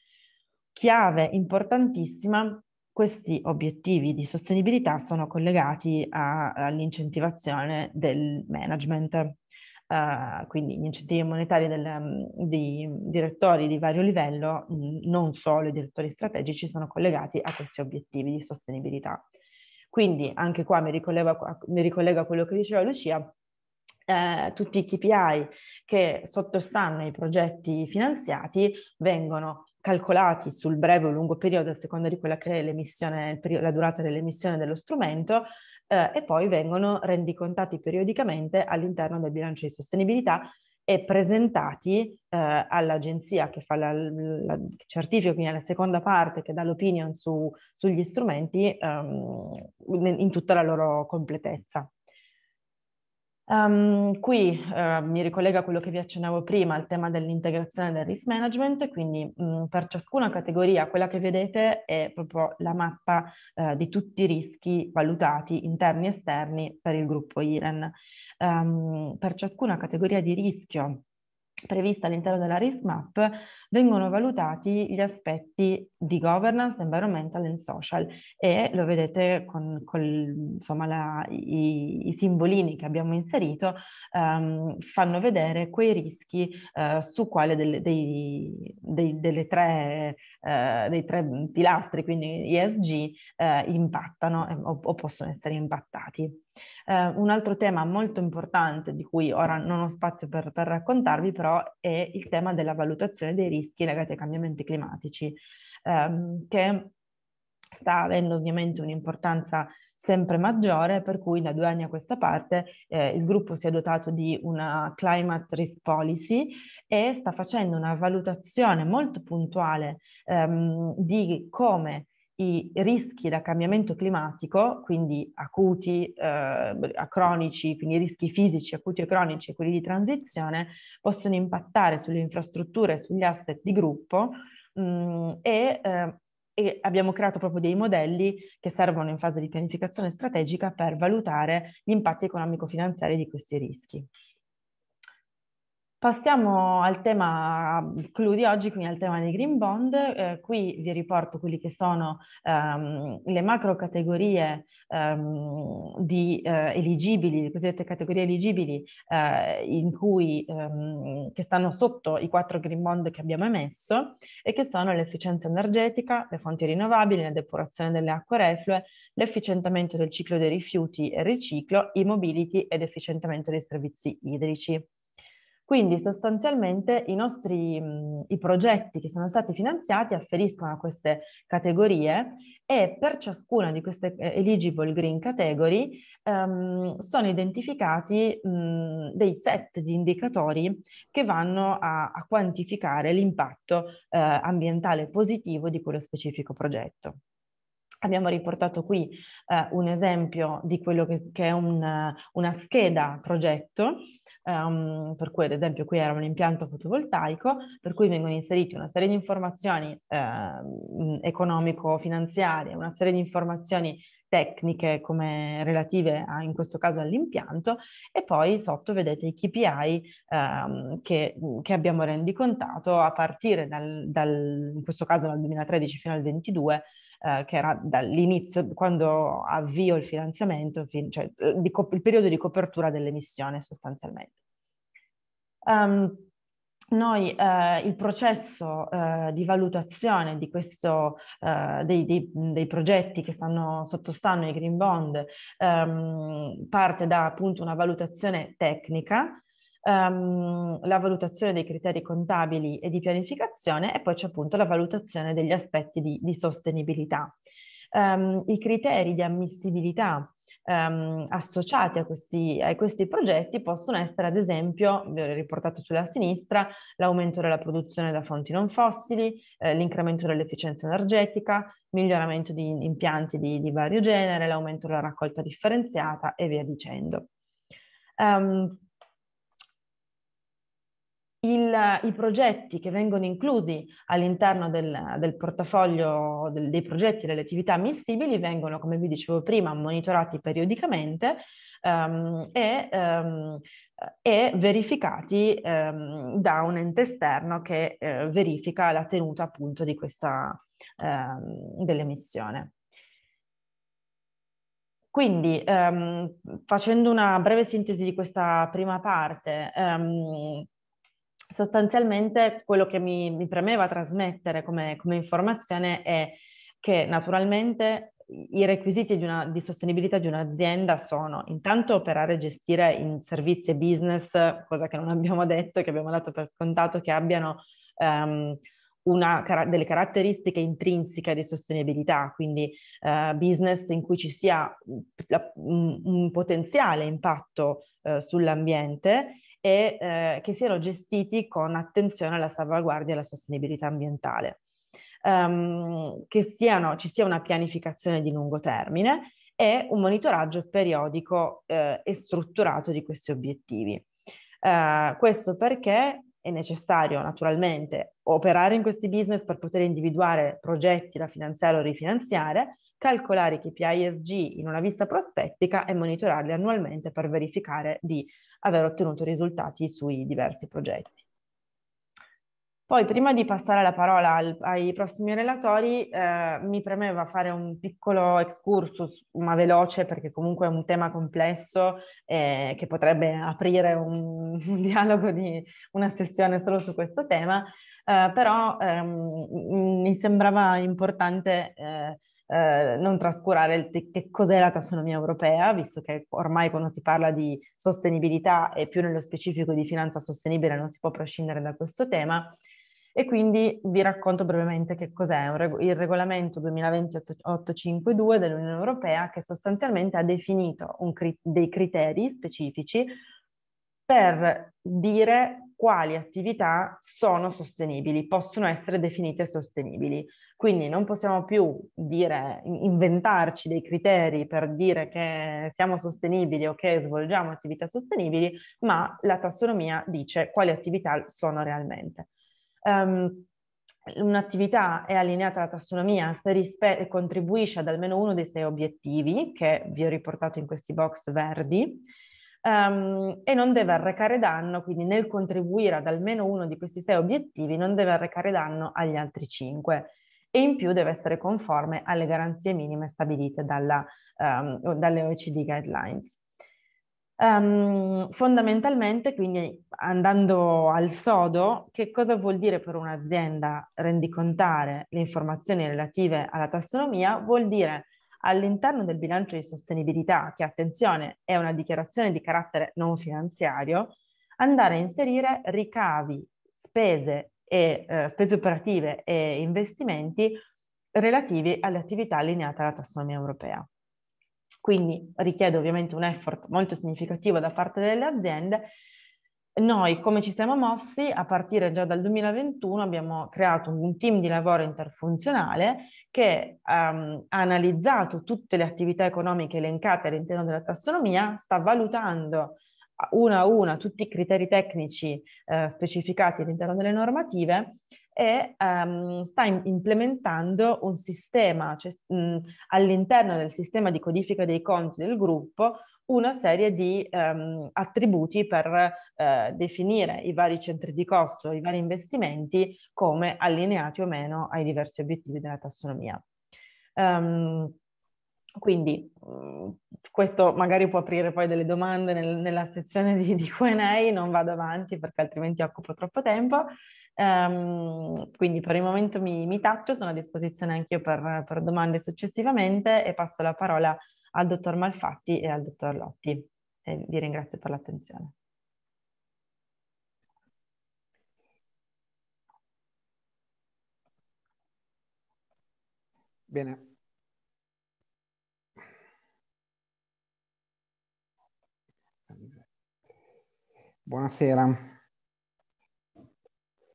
Chiave importantissima, questi obiettivi di sostenibilità sono collegati a, all'incentivazione del management. Uh, quindi gli incentivi monetari del, di direttori di vario livello, non solo i direttori strategici, sono collegati a questi obiettivi di sostenibilità. Quindi anche qua mi ricollego, mi ricollego a quello che diceva Lucia, eh, tutti i KPI che sottostanno ai progetti finanziati vengono calcolati sul breve o lungo periodo a seconda di quella che è la durata dell'emissione dello strumento eh, e poi vengono rendicontati periodicamente all'interno del bilancio di sostenibilità e presentati eh, all'agenzia che, fa la, la, che certifica, quindi alla seconda parte che dà l'opinion su, sugli strumenti ehm, in tutta la loro completezza. Um, qui uh, mi ricollega a quello che vi accennavo prima, al tema dell'integrazione del risk management, quindi mh, mhmm, per ciascuna categoria quella che vedete è proprio la mappa uh, di tutti i rischi valutati interni e esterni per il gruppo IREN. Um, per ciascuna categoria di rischio prevista all'interno della risk map vengono mm. valutati gli aspetti di governance, environmental and social e lo vedete con, con insomma, la, i, i, simbolini che abbiamo inserito um, fanno vedere quei rischi uh, su quale delle, dei, dei, delle tre, uh, dei tre pilastri, quindi ESG, uh, eh, impattano o, o possono essere impattati. Eh, un altro tema molto importante, di cui ora non ho spazio per, per raccontarvi, però è il tema della valutazione dei rischi legati ai cambiamenti climatici, ehm, che sta avendo ovviamente un'importanza sempre maggiore, per cui da due anni a questa parte eh, il gruppo si è dotato di una climate risk policy e sta facendo una valutazione molto puntuale ehm, di come i rischi da cambiamento climatico, quindi acuti, eh, cronici, quindi rischi fisici acuti e cronici e quelli di transizione, possono impattare sulle infrastrutture e sugli asset di gruppo mh, mm, e, eh, e abbiamo creato proprio dei modelli che servono in fase di pianificazione strategica per valutare gli impatti economico-finanziari di questi rischi. Passiamo al tema clou di oggi, quindi al tema dei green bond. Eh, qui vi riporto quelle che sono ehm, le macro categorie ehm, di eh, eligibili, le cosiddette categorie eligibili eh, cui, ehm, che stanno sotto i quattro green bond che abbiamo emesso e che sono l'efficienza energetica, le fonti rinnovabili, la depurazione delle acque reflue, l'efficientamento del ciclo dei rifiuti e riciclo, i mobility ed efficientamento dei servizi idrici. Quindi sostanzialmente i nostri mh, mhmm, i progetti che sono stati finanziati afferiscono a queste categorie e per ciascuna di queste eh, eligible green category ehm, sono identificati mh, mhmm, dei set di indicatori che vanno a, a quantificare l'impatto eh, ambientale positivo di quello specifico progetto. Abbiamo riportato qui eh, un esempio di quello che, che è un, eh, una scheda progetto, um, per cui ad esempio qui era un impianto fotovoltaico, per cui vengono inserite una serie di informazioni eh, economico-finanziarie, una serie di informazioni tecniche come relative a, in questo caso all'impianto e poi sotto vedete i KPI ehm, che, che, abbiamo rendicontato a partire dal, dal, in questo caso dal 2013 fino al 2022 eh, che era dall'inizio, quando avvio il finanziamento, fin, cioè eh, co- il periodo di copertura dell'emissione sostanzialmente. Um, noi eh, il processo eh, di valutazione di questo, eh, dei, dei, dei, progetti che stanno, sottostando i green bond ehm, parte da appunto una valutazione tecnica um, la valutazione dei criteri contabili e di pianificazione e poi c'è appunto la valutazione degli aspetti di, di sostenibilità. Um, I criteri di ammissibilità um, associati a questi, a questi, progetti possono essere, ad esempio, vi eh, ho riportato sulla sinistra, l'aumento della produzione da fonti non fossili, eh, l'incremento dell'efficienza energetica, miglioramento di impianti di, di, vario genere, l'aumento della raccolta differenziata e via dicendo. Um, il, i progetti che vengono inclusi all'interno del, del portafoglio del, dei progetti e delle attività ammissibili vengono, come vi dicevo prima, monitorati periodicamente um, e, um, e, verificati um, da un ente esterno che uh, verifica la tenuta appunto di questa, uh, dell'emissione. Quindi, facendo una breve sintesi di questa prima parte, sostanzialmente quello che mi, mi premeva trasmettere come, come, informazione è che naturalmente i requisiti di, una, di sostenibilità di un'azienda sono intanto operare e gestire in servizi e business, cosa che non abbiamo detto, che abbiamo dato per scontato, che abbiano um, una, delle caratteristiche intrinseche di sostenibilità, quindi uh, business in cui ci sia un, un potenziale impatto uh, sull'ambiente e eh, che siano gestiti con attenzione alla salvaguardia e alla sostenibilità ambientale. Um, che siano, ci sia una pianificazione di lungo termine e un monitoraggio periodico eh, e strutturato di questi obiettivi. Uh, questo perché è necessario naturalmente operare in questi business per poter individuare progetti da finanziare o rifinanziare, calcolare i KPI ESG in una vista prospettica e monitorarli annualmente per verificare di aver ottenuto risultati sui diversi progetti. Poi prima di passare la parola al, ai prossimi relatori eh, mi premeva fare un piccolo excursus, ma veloce perché comunque è un tema complesso eh, che potrebbe aprire un, un, dialogo di una sessione solo su questo tema, eh, però ehm, mi sembrava importante eh, non trascurare te- che cos'è la tassonomia europea, visto che ormai quando si parla di sostenibilità e più nello specifico di finanza sostenibile non si può prescindere da questo tema. E quindi vi racconto brevemente che cos'è il regolamento 2020-852 dell'Unione Europea che sostanzialmente ha definito cri- dei criteri specifici per dire quali attività sono sostenibili, possono essere definite sostenibili. Quindi non possiamo più dire, inventarci dei criteri per dire che siamo sostenibili o che svolgiamo attività sostenibili, ma la tassonomia dice quali attività sono realmente. Um, un'attività è allineata alla tassonomia se rispe- contribuisce ad almeno uno dei sei obiettivi che vi ho riportato in questi box verdi, um, e non deve arrecare danno, quindi nel contribuire ad almeno uno di questi sei obiettivi non deve arrecare danno agli altri cinque e in più deve essere conforme alle garanzie minime stabilite dalla, um, dalle OECD guidelines. Um, fondamentalmente, quindi andando al sodo, che cosa vuol dire per un'azienda rendicontare le informazioni relative alla tassonomia? Vuol dire all'interno del bilancio di sostenibilità, che attenzione è una dichiarazione di carattere non finanziario, andare a inserire ricavi, spese, e, eh, spese operative e investimenti relativi alle attività allineate alla tassonomia europea. Quindi richiede ovviamente un effort molto significativo da parte delle aziende noi come ci siamo mossi a partire già dal 2021 abbiamo creato un team di lavoro interfunzionale che um, ha analizzato tutte le attività economiche elencate all'interno della tassonomia, sta valutando una a una tutti i criteri tecnici eh, specificati all'interno delle normative e um, sta in- implementando un sistema cioè, mh, all'interno del sistema di codifica dei conti del gruppo una serie di ehm, attributi per eh, definire i vari centri di costo, i vari investimenti come allineati o meno ai diversi obiettivi della tassonomia. Um, quindi mm, questo magari può aprire poi delle domande nel, nella sezione di, di Q&A, non vado avanti perché altrimenti occupo troppo tempo. Um, quindi per il momento mi, mi, taccio, sono a disposizione anch'io per, per domande successivamente e passo la parola a al dottor Malfatti e al dottor Lotti. E vi ringrazio per l'attenzione. Bene. Buonasera.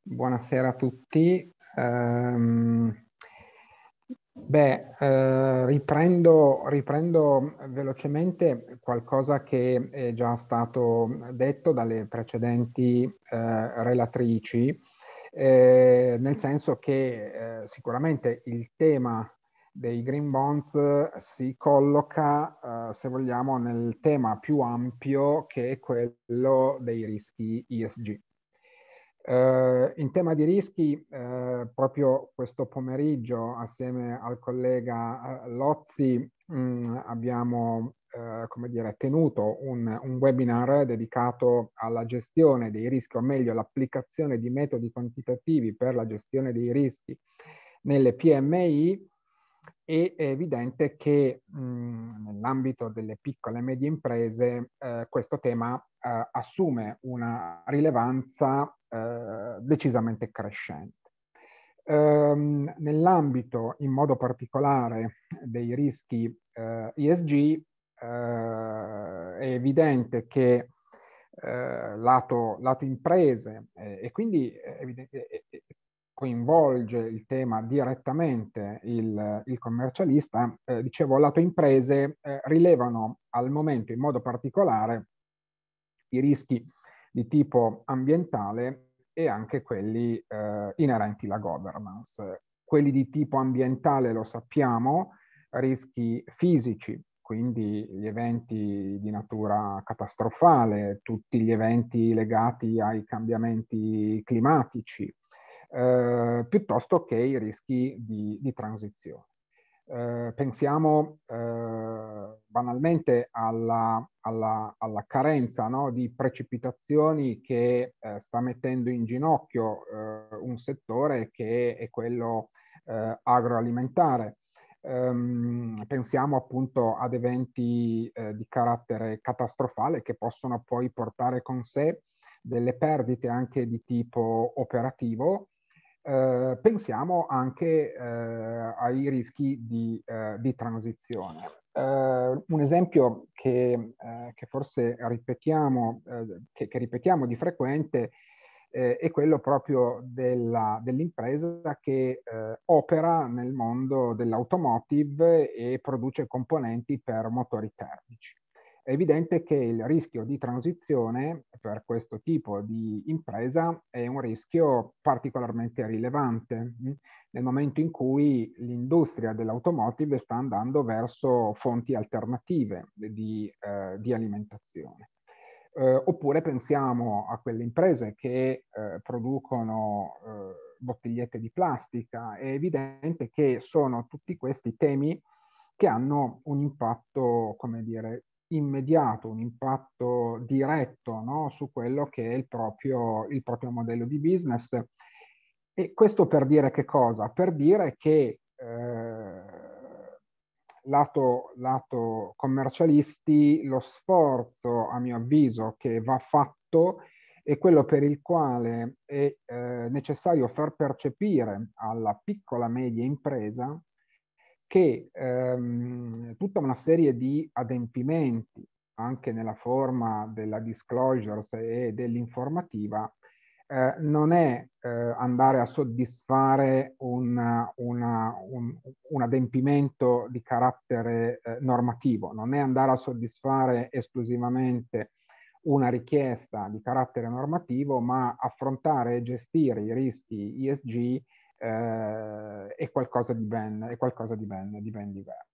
Buonasera a tutti. Um... Beh, eh, riprendo, riprendo, velocemente qualcosa che è già stato detto dalle precedenti eh, relatrici, eh, nel senso che eh, sicuramente il tema dei green bonds eh, si colloca, eh, se vogliamo, nel tema più ampio che è quello dei rischi ESG. Eh, in tema di rischi, eh, proprio questo pomeriggio assieme al collega eh, Lozzi mh, mm, abbiamo eh, come dire, tenuto un, un, webinar dedicato alla gestione dei rischi, o meglio all'applicazione di metodi quantitativi per la gestione dei rischi nelle PMI è evidente che mm, nell'ambito delle piccole e medie imprese eh, questo tema eh, assume una rilevanza eh, decisamente crescente. Ehm, nell'ambito in modo particolare dei rischi eh, ESG eh, è evidente che eh, lato, lato, imprese eh, e quindi coinvolge il tema direttamente il, il commercialista, dicevo lato imprese rilevano al momento in modo particolare i rischi di tipo ambientale e anche quelli eh, inerenti alla governance. Quelli di tipo ambientale lo sappiamo, rischi fisici, quindi gli eventi di natura catastrofale, tutti gli eventi legati ai cambiamenti climatici, eh, piuttosto che i rischi di, di transizione. Eh, pensiamo eh, banalmente alla, alla, alla carenza no, di precipitazioni che eh, sta mettendo in ginocchio eh, un settore che è quello eh, agroalimentare. Ehm, pensiamo appunto ad eventi di carattere catastrofale che possono poi portare con sé delle perdite anche di tipo operativo eh, pensiamo anche eh, ai rischi di, eh, di transizione. Eh, un esempio che, eh, che forse ripetiamo, che, che ripetiamo, di frequente è quello proprio della, dell'impresa che opera nel mondo dell'automotive e produce componenti per motori termici è evidente che il rischio di transizione per questo tipo di impresa è un rischio particolarmente rilevante mm? nel momento in cui l'industria dell'automotive sta andando verso fonti alternative di, eh, di alimentazione. Eh, oppure pensiamo a quelle imprese che eh, producono eh, bottigliette di plastica. È evidente che sono tutti questi temi che hanno un impatto, come dire, immediato, un impatto diretto no? su quello che è il proprio, il proprio modello di business. E questo per dire che cosa? Per dire che eh, lato, lato commercialisti lo sforzo, a mio avviso, che va fatto è quello per il quale è eh, necessario far percepire alla piccola media impresa che ehm, tutta una serie di adempimenti, anche nella forma della disclosure e dell'informativa, eh, non è eh, andare a soddisfare una, una, un, un, adempimento di carattere eh, normativo, non è andare a soddisfare esclusivamente una richiesta di carattere normativo, ma affrontare e gestire i rischi ESG eh, è qualcosa di ben, è qualcosa di ben, di ben diverso.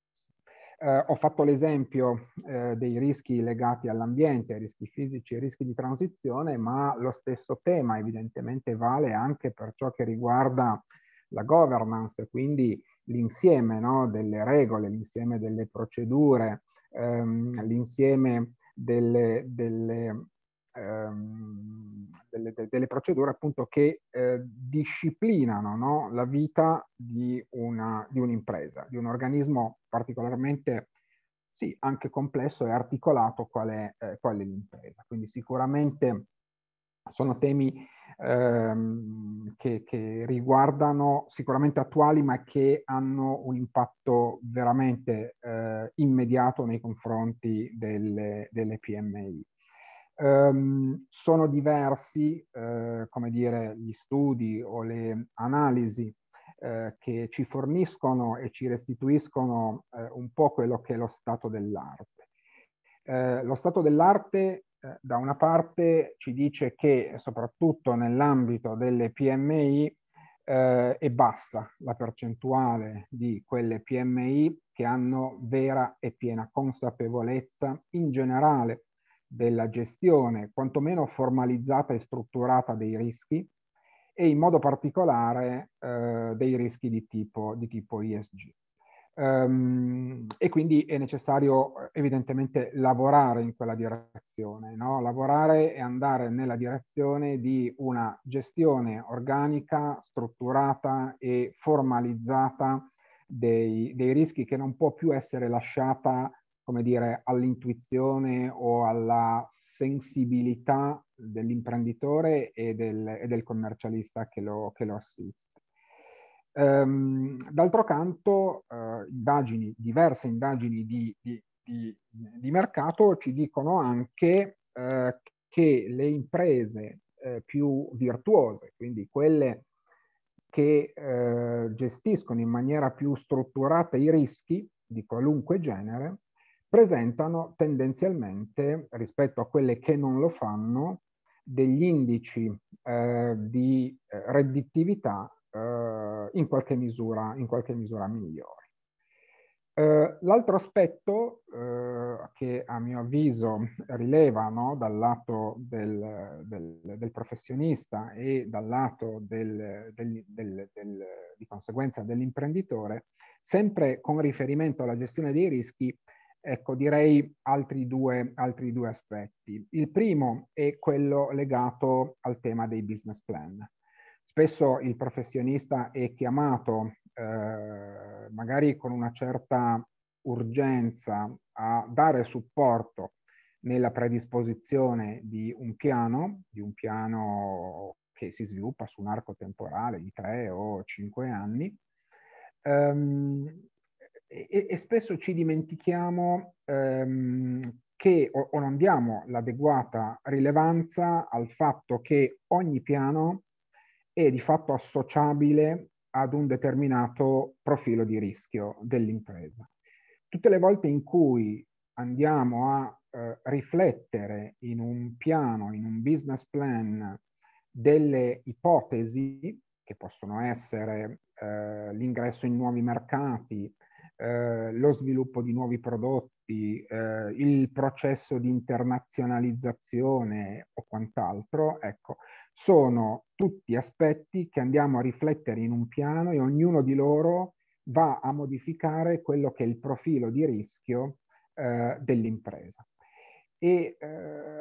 Eh, ho fatto l'esempio eh, dei rischi legati all'ambiente, rischi fisici e rischi di transizione, ma lo stesso tema evidentemente vale anche per ciò che riguarda la governance, quindi l'insieme no, delle regole, l'insieme delle procedure, ehm, l'insieme delle, delle, ehm, delle, delle, procedure appunto che eh, disciplinano no? la vita di, una, di, un'impresa, di un organismo particolarmente sì, anche complesso e articolato qual è, eh, qual è l'impresa. Quindi sicuramente sono temi ehm, che, che, riguardano sicuramente attuali ma che hanno un impatto veramente eh, immediato nei confronti delle, delle PMI. Um, sono diversi, uh, come dire, gli studi o le analisi uh, che ci forniscono e ci restituiscono uh, un po' quello che è lo stato dell'arte. lo stato dell'arte, da una parte, ci dice che soprattutto nell'ambito delle PMI è bassa la percentuale di quelle PMI che hanno vera e piena consapevolezza in generale della gestione quantomeno formalizzata e strutturata dei rischi e in modo particolare eh, dei rischi di tipo, di tipo ESG. Um, ehm, e quindi è necessario evidentemente lavorare in quella direzione, no? lavorare e andare nella direzione di una gestione organica, strutturata e formalizzata dei, dei rischi che non può più essere lasciata come dire, all'intuizione o alla sensibilità dell'imprenditore e del, e del commercialista che lo, che lo assiste. Ehm, d'altro canto, eh, indagini, diverse indagini di, di, di, di, mercato ci dicono anche eh, che le imprese eh, più virtuose, quindi quelle che eh, gestiscono in maniera più strutturata i rischi di qualunque genere, presentano tendenzialmente, rispetto a quelle che non lo fanno, degli indici eh, di eh, redditività eh, in, qualche misura, in qualche misura migliori. Eh, l'altro aspetto eh, che a mio avviso rileva no, dal lato del, del, del, professionista e dal lato del, di conseguenza dell'imprenditore, sempre con riferimento alla gestione dei rischi, Ecco, direi altri due, altri due aspetti. Il primo è quello legato al tema dei business plan. Spesso il professionista è chiamato, eh, magari con una certa urgenza, a dare supporto nella predisposizione di un piano, di un piano che si sviluppa su un arco temporale di tre o cinque anni, ehm, e, e spesso ci dimentichiamo ehm, che o, o non diamo l'adeguata rilevanza al fatto che ogni piano è di fatto associabile ad un determinato profilo di rischio dell'impresa. Tutte le volte in cui andiamo a eh, riflettere in un piano, in un business plan, delle ipotesi che possono essere eh, l'ingresso in nuovi mercati, eh, lo sviluppo di nuovi prodotti, eh, il processo di internazionalizzazione o quant'altro, ecco, sono tutti aspetti che andiamo a riflettere in un piano e ognuno di loro va a modificare quello che è il profilo di rischio eh, dell'impresa. E eh,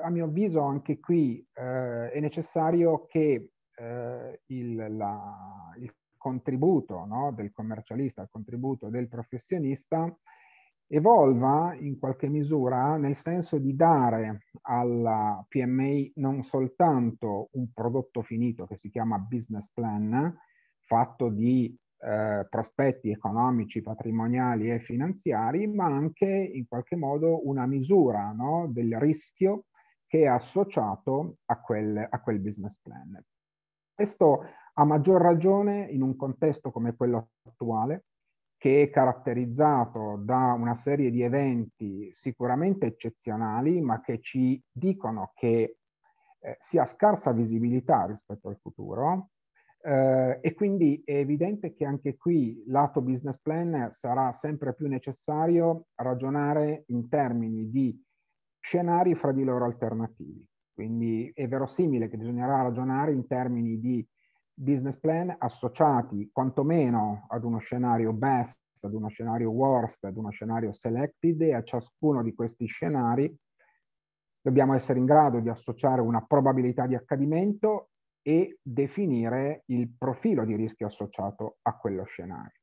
a mio avviso anche qui eh, è necessario che il, la, il contributo no, del commercialista, il contributo del professionista, evolva in qualche misura nel senso di dare alla PMI non soltanto un prodotto finito che si chiama business plan, fatto di eh, prospetti economici, patrimoniali e finanziari, ma anche in qualche modo una misura no, del rischio che è associato a quel, a quel business plan. Questo a maggior ragione in un contesto come quello attuale, che è caratterizzato da una serie di eventi sicuramente eccezionali, ma che ci dicono che eh, si ha scarsa visibilità rispetto al futuro. Eh, e quindi è evidente che anche qui, lato business plan, sarà sempre più necessario ragionare in termini di scenari fra di loro alternativi. Quindi è verosimile che bisognerà ragionare in termini di business plan associati quantomeno ad uno scenario best, ad uno scenario worst, ad uno scenario selected e a ciascuno di questi scenari dobbiamo essere in grado di associare una probabilità di accadimento e definire il profilo di rischio associato a quello scenario.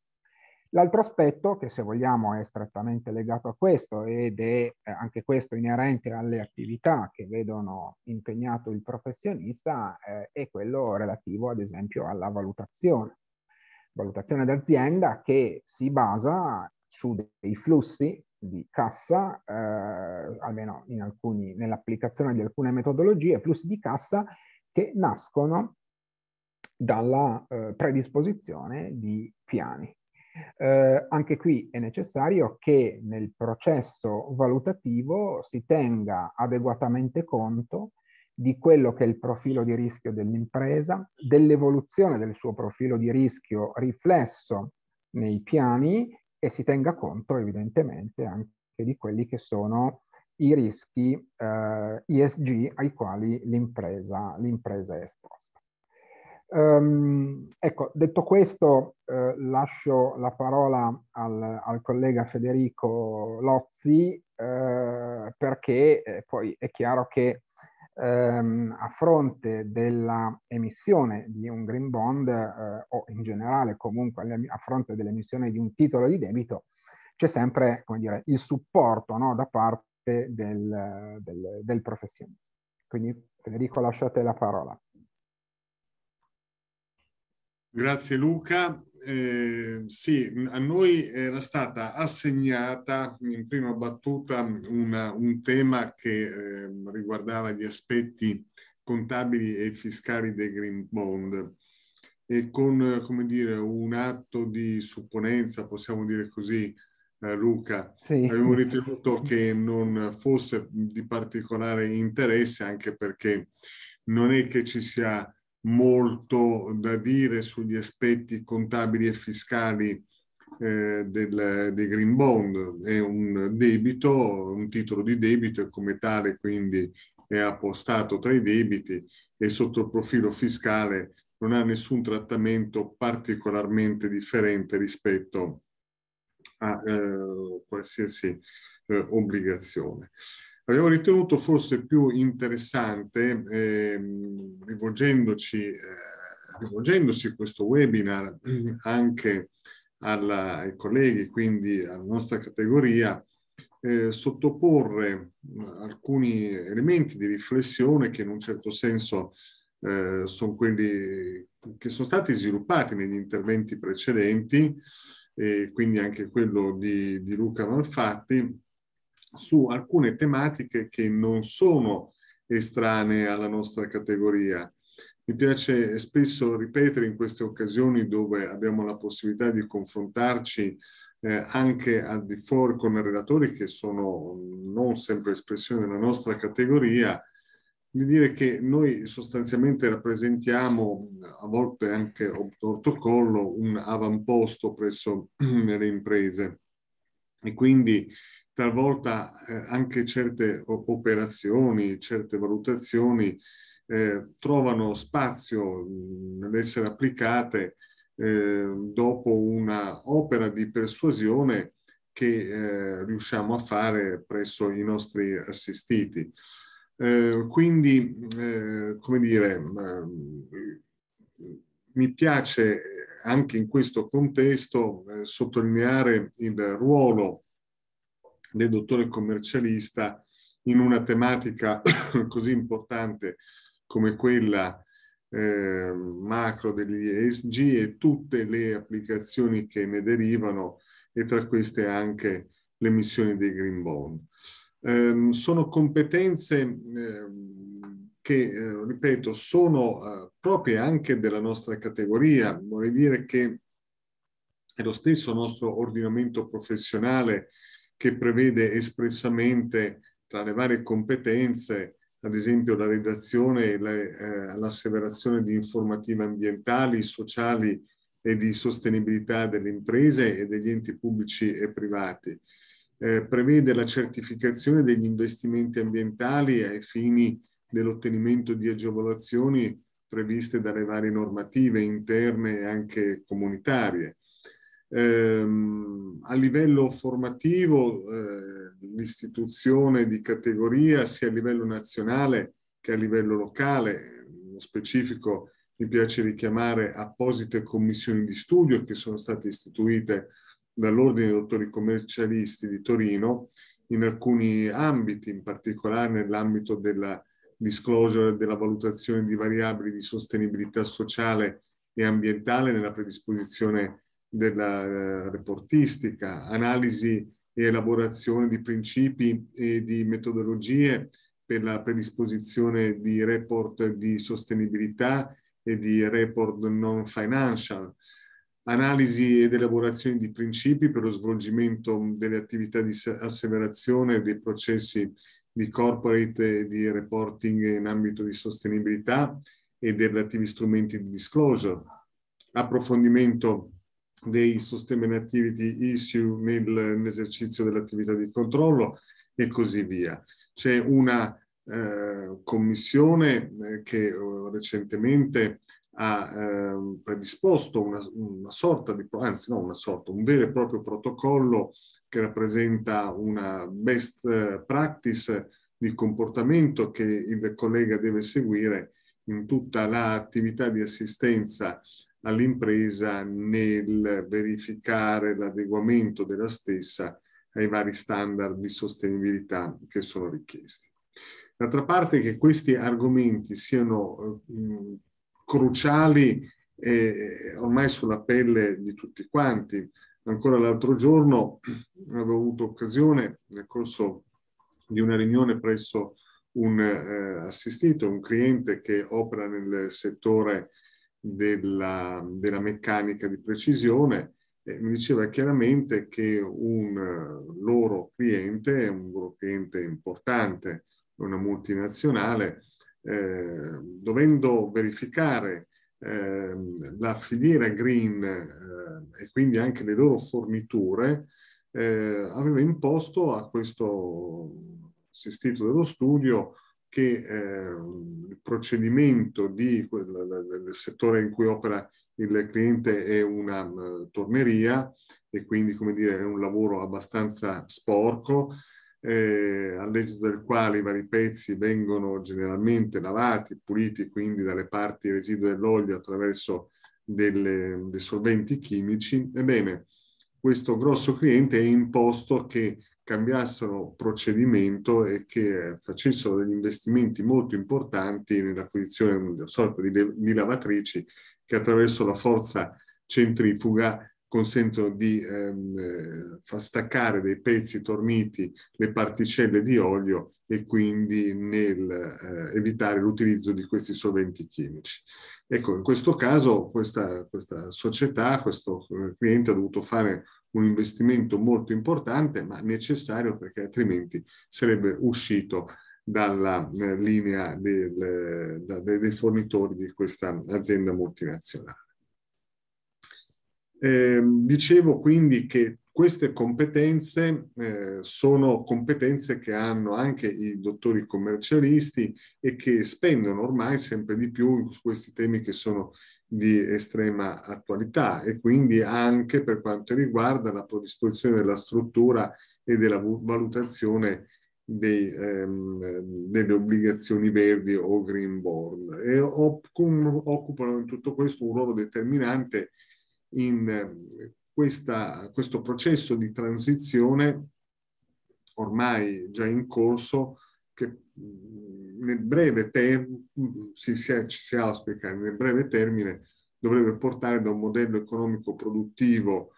L'altro aspetto, che se vogliamo è strettamente legato a questo ed è eh, anche questo inerente alle attività che vedono impegnato il professionista, eh, è quello relativo ad esempio alla valutazione. Valutazione d'azienda che si basa su dei flussi di cassa, eh, almeno nell'applicazione di alcune metodologie, flussi di cassa che nascono dalla eh, predisposizione di piani eh, anche qui è necessario che nel processo valutativo si tenga adeguatamente conto di quello che è il profilo di rischio dell'impresa, dell'evoluzione del suo profilo di rischio riflesso nei piani e si tenga conto evidentemente anche di quelli che sono i rischi eh, ESG ai quali l'impresa, l'impresa è esposta. Um, ecco, detto questo, eh, lascio la parola al, al collega Federico Lozzi eh, perché eh, poi è chiaro che ehm, a fronte dell'emissione di un green bond eh, o in generale comunque a fronte dell'emissione di un titolo di debito c'è sempre come dire, il supporto no, da parte del, del, del professionista. Quindi Federico lasciate la parola. Grazie Luca. Eh, sì, a noi era stata assegnata in prima battuta una, un tema che eh, riguardava gli aspetti contabili e fiscali dei Green Bond e con come dire, un atto di supponenza, possiamo dire così, eh, Luca, sì. avevo ritenuto che non fosse di particolare interesse anche perché non è che ci sia molto da dire sugli aspetti contabili e fiscali eh, del, dei green bond. È un debito, un titolo di debito e come tale quindi è appostato tra i debiti e sotto il profilo fiscale non ha nessun trattamento particolarmente differente rispetto a eh, qualsiasi eh, obbligazione. Abbiamo ritenuto forse più interessante, eh, rivolgendoci, eh, rivolgendosi questo webinar mm, anche alla, ai colleghi, quindi alla nostra categoria, eh, sottoporre mm, alcuni elementi di riflessione che in un certo senso eh, sono quelli che sono stati sviluppati negli interventi precedenti, e quindi anche quello di, di Luca Manfatti, su alcune tematiche che non sono estranee alla nostra categoria. Mi piace spesso ripetere in queste occasioni dove abbiamo la possibilità di confrontarci eh, anche al di fuori con relatori che sono non sempre espressione della nostra categoria, di dire che noi sostanzialmente rappresentiamo, a volte anche ortocollo, un avamposto presso le imprese. E quindi talvolta eh, anche certe operazioni, certe valutazioni eh, trovano spazio nell'essere applicate eh, dopo una opera di persuasione che eh, riusciamo a fare presso i nostri assistiti. Eh, quindi, eh, come dire, mi piace anche in questo contesto sottolineare il ruolo del dottore commercialista in una tematica così importante come quella eh, macro degli ESG e tutte le applicazioni che ne derivano e tra queste anche le missioni dei green bond. Eh, sono competenze ehm, eh, che, ripeto, sono eh, proprie anche della nostra categoria. Vorrei dire che è lo stesso nostro ordinamento professionale che prevede espressamente tra le varie competenze, ad esempio la redazione e eh, l'asseverazione di informative ambientali, sociali e di sostenibilità delle imprese e degli enti pubblici e privati. Eh, prevede la certificazione degli investimenti ambientali ai fini dell'ottenimento di agevolazioni previste dalle varie normative interne e anche comunitarie. Ehm, a livello formativo, eh, l'istituzione di categoria sia a livello nazionale che a livello locale, nello specifico mi piace richiamare apposite commissioni di studio che sono state istituite dall'Ordine dei Dottori Commercialisti di Torino in alcuni ambiti, in particolare nell'ambito della disclosure della valutazione di variabili di sostenibilità sociale e ambientale nella predisposizione della eh, reportistica, analisi e elaborazione di principi e di metodologie per la predisposizione di report di sostenibilità e di report non financial, analisi ed elaborazione di principi per lo svolgimento delle attività di asseverazione dei processi di corporate e di reporting in ambito di sostenibilità e dei relativi strumenti di disclosure, approfondimento dei Sustainable Activity Issue nell'esercizio dell'attività di controllo e così via. C'è una eh, commissione eh, che eh, recentemente ha eh, predisposto una, una, sorta di, anzi no una sorta, un vero e proprio protocollo che rappresenta una best eh, practice di comportamento che il collega deve seguire in tutta l'attività di assistenza all'impresa nel verificare l'adeguamento della stessa ai vari standard di sostenibilità che sono richiesti. D'altra parte che questi argomenti siano eh, cruciali eh, ormai sulla pelle di tutti quanti. Ancora l'altro giorno avevo avuto occasione, nel corso di una riunione presso un eh, assistito, un cliente che opera nel settore della, della meccanica di precisione, eh, mi diceva chiaramente che un eh, loro cliente, un loro cliente importante, una multinazionale, eh, dovendo verificare eh, la filiera green eh, e quindi anche le loro forniture, eh, aveva imposto a questo assistito dello studio che eh, il procedimento di, del settore in cui opera il cliente è una uh, torneria e quindi come dire, è un lavoro abbastanza sporco, eh, all'esito del quale i vari pezzi vengono generalmente lavati, puliti quindi dalle parti residue dell'olio attraverso delle, dei solventi chimici. Ebbene, questo grosso cliente è imposto che cambiassero procedimento e che facessero degli investimenti molto importanti nell'acquisizione di una sorta di, di lavatrici che attraverso la forza centrifuga consentono di ehm, eh, far staccare dei pezzi torniti le particelle di olio e quindi nel eh, evitare l'utilizzo di questi solventi chimici. Ecco, in questo caso questa, questa società, questo eh, cliente ha dovuto fare un investimento molto importante, ma necessario perché altrimenti sarebbe uscito dalla eh, linea del, da, dei fornitori di questa azienda multinazionale. Eh, dicevo quindi che queste competenze eh, sono competenze che hanno anche i dottori commercialisti e che spendono ormai sempre di più su questi temi che sono di estrema attualità e quindi anche per quanto riguarda la predisposizione della struttura e della valutazione dei, ehm, delle obbligazioni verdi o green bond e occupano in tutto questo un ruolo determinante in questa, questo processo di transizione ormai già in corso che nel breve termine, si, si, si auspica, nel breve termine dovrebbe portare da un modello economico produttivo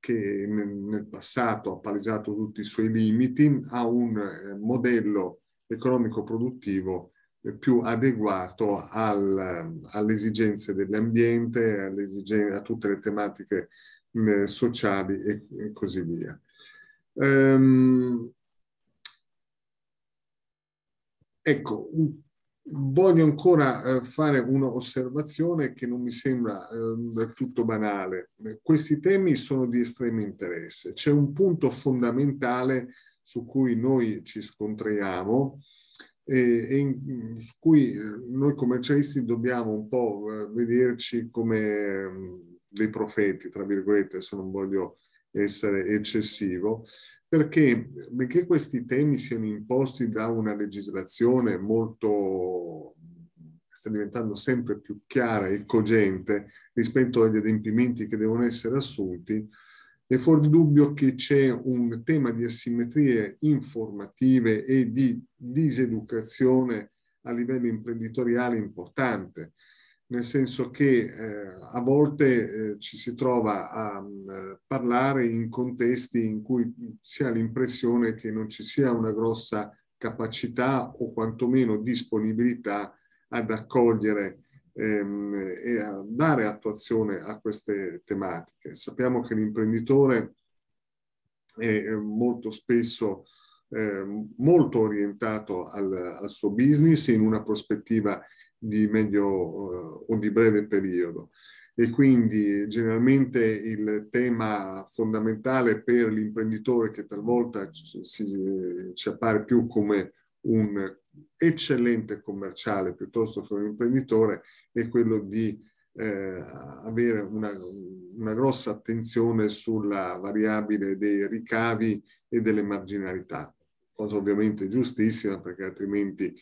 che nel passato ha palesato tutti i suoi limiti a un eh, modello economico produttivo eh, più adeguato al, alle esigenze dell'ambiente, alle esigenze, a tutte le tematiche eh, sociali e, e così via. Ehm, Ecco, voglio ancora eh, fare un'osservazione che non mi sembra ehm, del tutto banale. Questi temi sono di estremo interesse. C'è un punto fondamentale su cui noi ci scontriamo e, su cui eh, noi commercialisti dobbiamo un po' eh, vederci come mm, dei profeti, tra virgolette, se non voglio essere eccessivo, perché benché questi temi siano imposti da una legislazione molto che sta diventando sempre più chiara e cogente rispetto agli adempimenti che devono essere assunti, è fuori dubbio che c'è un tema di asimmetrie informative e di diseducazione a livello imprenditoriale importante nel senso che eh, a volte eh, ci si trova a mh, mm, parlare in contesti in cui si ha l'impressione che non ci sia una grossa capacità o quantomeno disponibilità ad accogliere ehm, e a dare attuazione a queste tematiche. Sappiamo che l'imprenditore è eh, molto spesso eh, molto orientato al, al, suo business in una prospettiva di medio eh, o di breve periodo. E quindi generalmente il tema fondamentale per l'imprenditore che talvolta ci, ci appare più come un eccellente commerciale piuttosto che un imprenditore è quello di eh, avere una, una, grossa attenzione sulla variabile dei ricavi e delle marginalità, cosa ovviamente giustissima perché altrimenti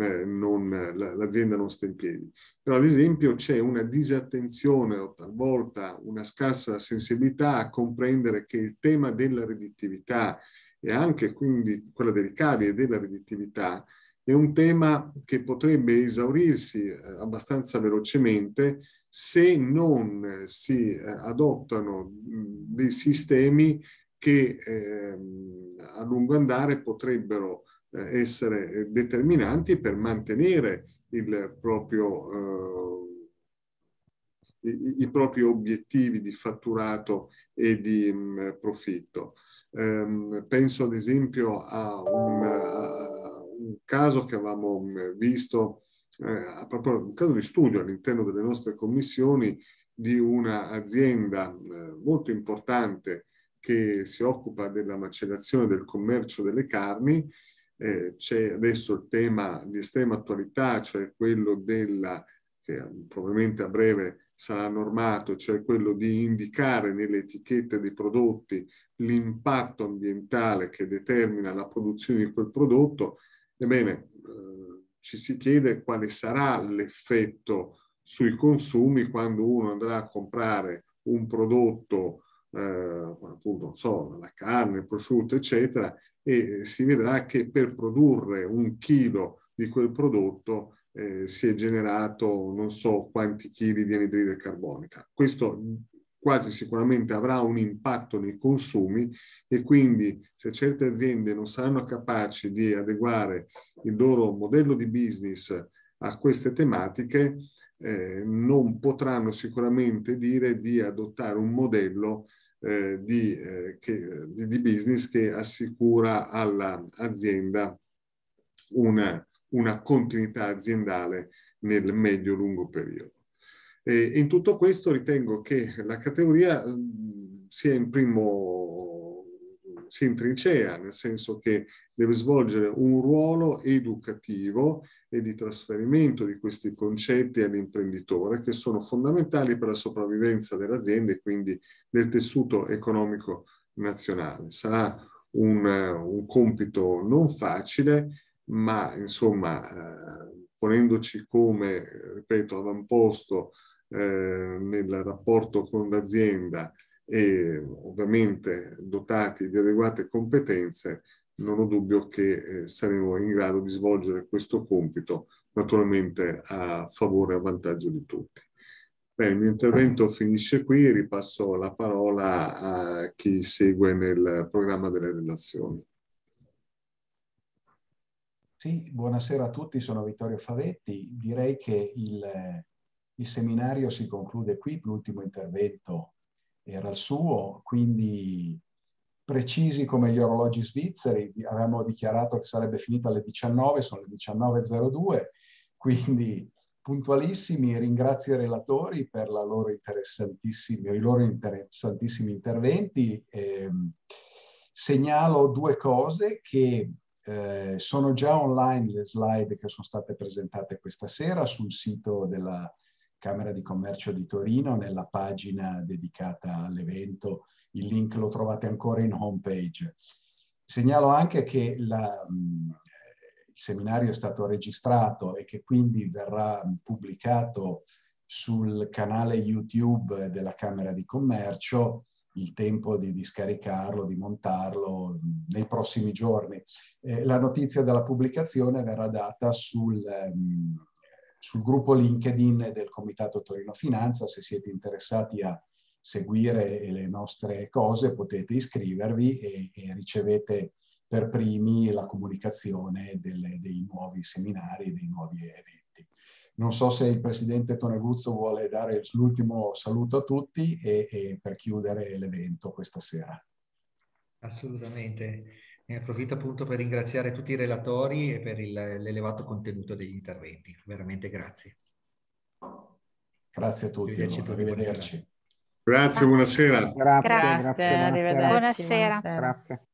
eh, l'azienda non sta in piedi. Però ad esempio c'è una disattenzione o talvolta una scarsa sensibilità a comprendere che il tema della redditività e anche quindi quella dei ricavi e della redditività è un tema che potrebbe esaurirsi eh, abbastanza velocemente se non si eh, adottano dei sistemi che eh, a lungo andare potrebbero essere eh, determinanti per mantenere il proprio, eh, i, i, propri obiettivi di fatturato e di mh, mm, profitto. Ehm, penso ad esempio a un, a un caso che avevamo mm, visto, eh, proprio un caso di studio all'interno delle nostre commissioni di un'azienda eh, molto importante che si occupa della macellazione del commercio delle carni eh, c'è adesso il tema di estrema attualità, cioè quello della, che probabilmente a breve sarà normato, cioè quello di indicare nelle etichette dei prodotti l'impatto ambientale che determina la produzione di quel prodotto, ebbene eh, ci si chiede quale sarà l'effetto sui consumi quando uno andrà a comprare un prodotto, eh, appunto, non so, la carne, il prosciutto, eccetera, e si vedrà che per produrre un chilo di quel prodotto eh, si è generato non so quanti chili di anidride carbonica. Questo quasi sicuramente avrà un impatto nei consumi e quindi se certe aziende non saranno capaci di adeguare il loro modello di business a queste tematiche, eh, non potranno sicuramente dire di adottare un modello eh, di, eh, che, eh, di, di, business che assicura all'azienda una, una, continuità aziendale nel medio-lungo periodo. E in tutto questo ritengo che la categoria mm, sia in primo si intrincea, nel senso che deve svolgere un ruolo educativo e di trasferimento di questi concetti all'imprenditore che sono fondamentali per la sopravvivenza dell'azienda e quindi del tessuto economico nazionale. Sarà un, eh, un compito non facile, ma insomma eh, ponendoci come, ripeto, avamposto eh, nel rapporto con l'azienda e ovviamente dotati di adeguate competenze, non ho dubbio che eh, saremo in grado di svolgere questo compito naturalmente a favore e a vantaggio di tutti. Bene, il mio intervento finisce qui e ripasso la parola a chi segue nel programma delle relazioni. Sì, buonasera a tutti, sono Vittorio Favetti. Direi che il, il seminario si conclude qui, l'ultimo intervento era il suo, quindi precisi come gli orologi svizzeri, avevamo dichiarato che sarebbe finita alle 19, sono le 19.02, quindi puntualissimi, ringrazio i relatori per loro i loro interessantissimi interventi. Eh, segnalo due cose che eh, sono già online le slide che sono state presentate questa sera sul sito della Camera di Commercio di Torino nella pagina dedicata all'evento il link lo trovate ancora in home page. Segnalo anche che la, mm, il seminario è stato registrato e che quindi verrà pubblicato sul canale YouTube della Camera di Commercio il tempo di, di scaricarlo, di montarlo mm, nei prossimi giorni. Eh, la notizia della pubblicazione verrà data sul, um, sul gruppo LinkedIn del Comitato Torino Finanza, se siete interessati a seguire le nostre cose potete iscrivervi e, e ricevete per primi la comunicazione delle, dei nuovi seminari, dei nuovi eventi. Non so se il Presidente Toneguzzo vuole dare l'ultimo saluto a tutti e, e per chiudere l'evento questa sera. Assolutamente. Ne approfitto appunto per ringraziare tutti i relatori e per l'elevato contenuto degli interventi. Veramente grazie. Grazie a tutti. Arrivederci. No? arrivederci. Grazie, ah. buonasera. Grazie, grazie, grazie buonasera. buonasera. Grazie.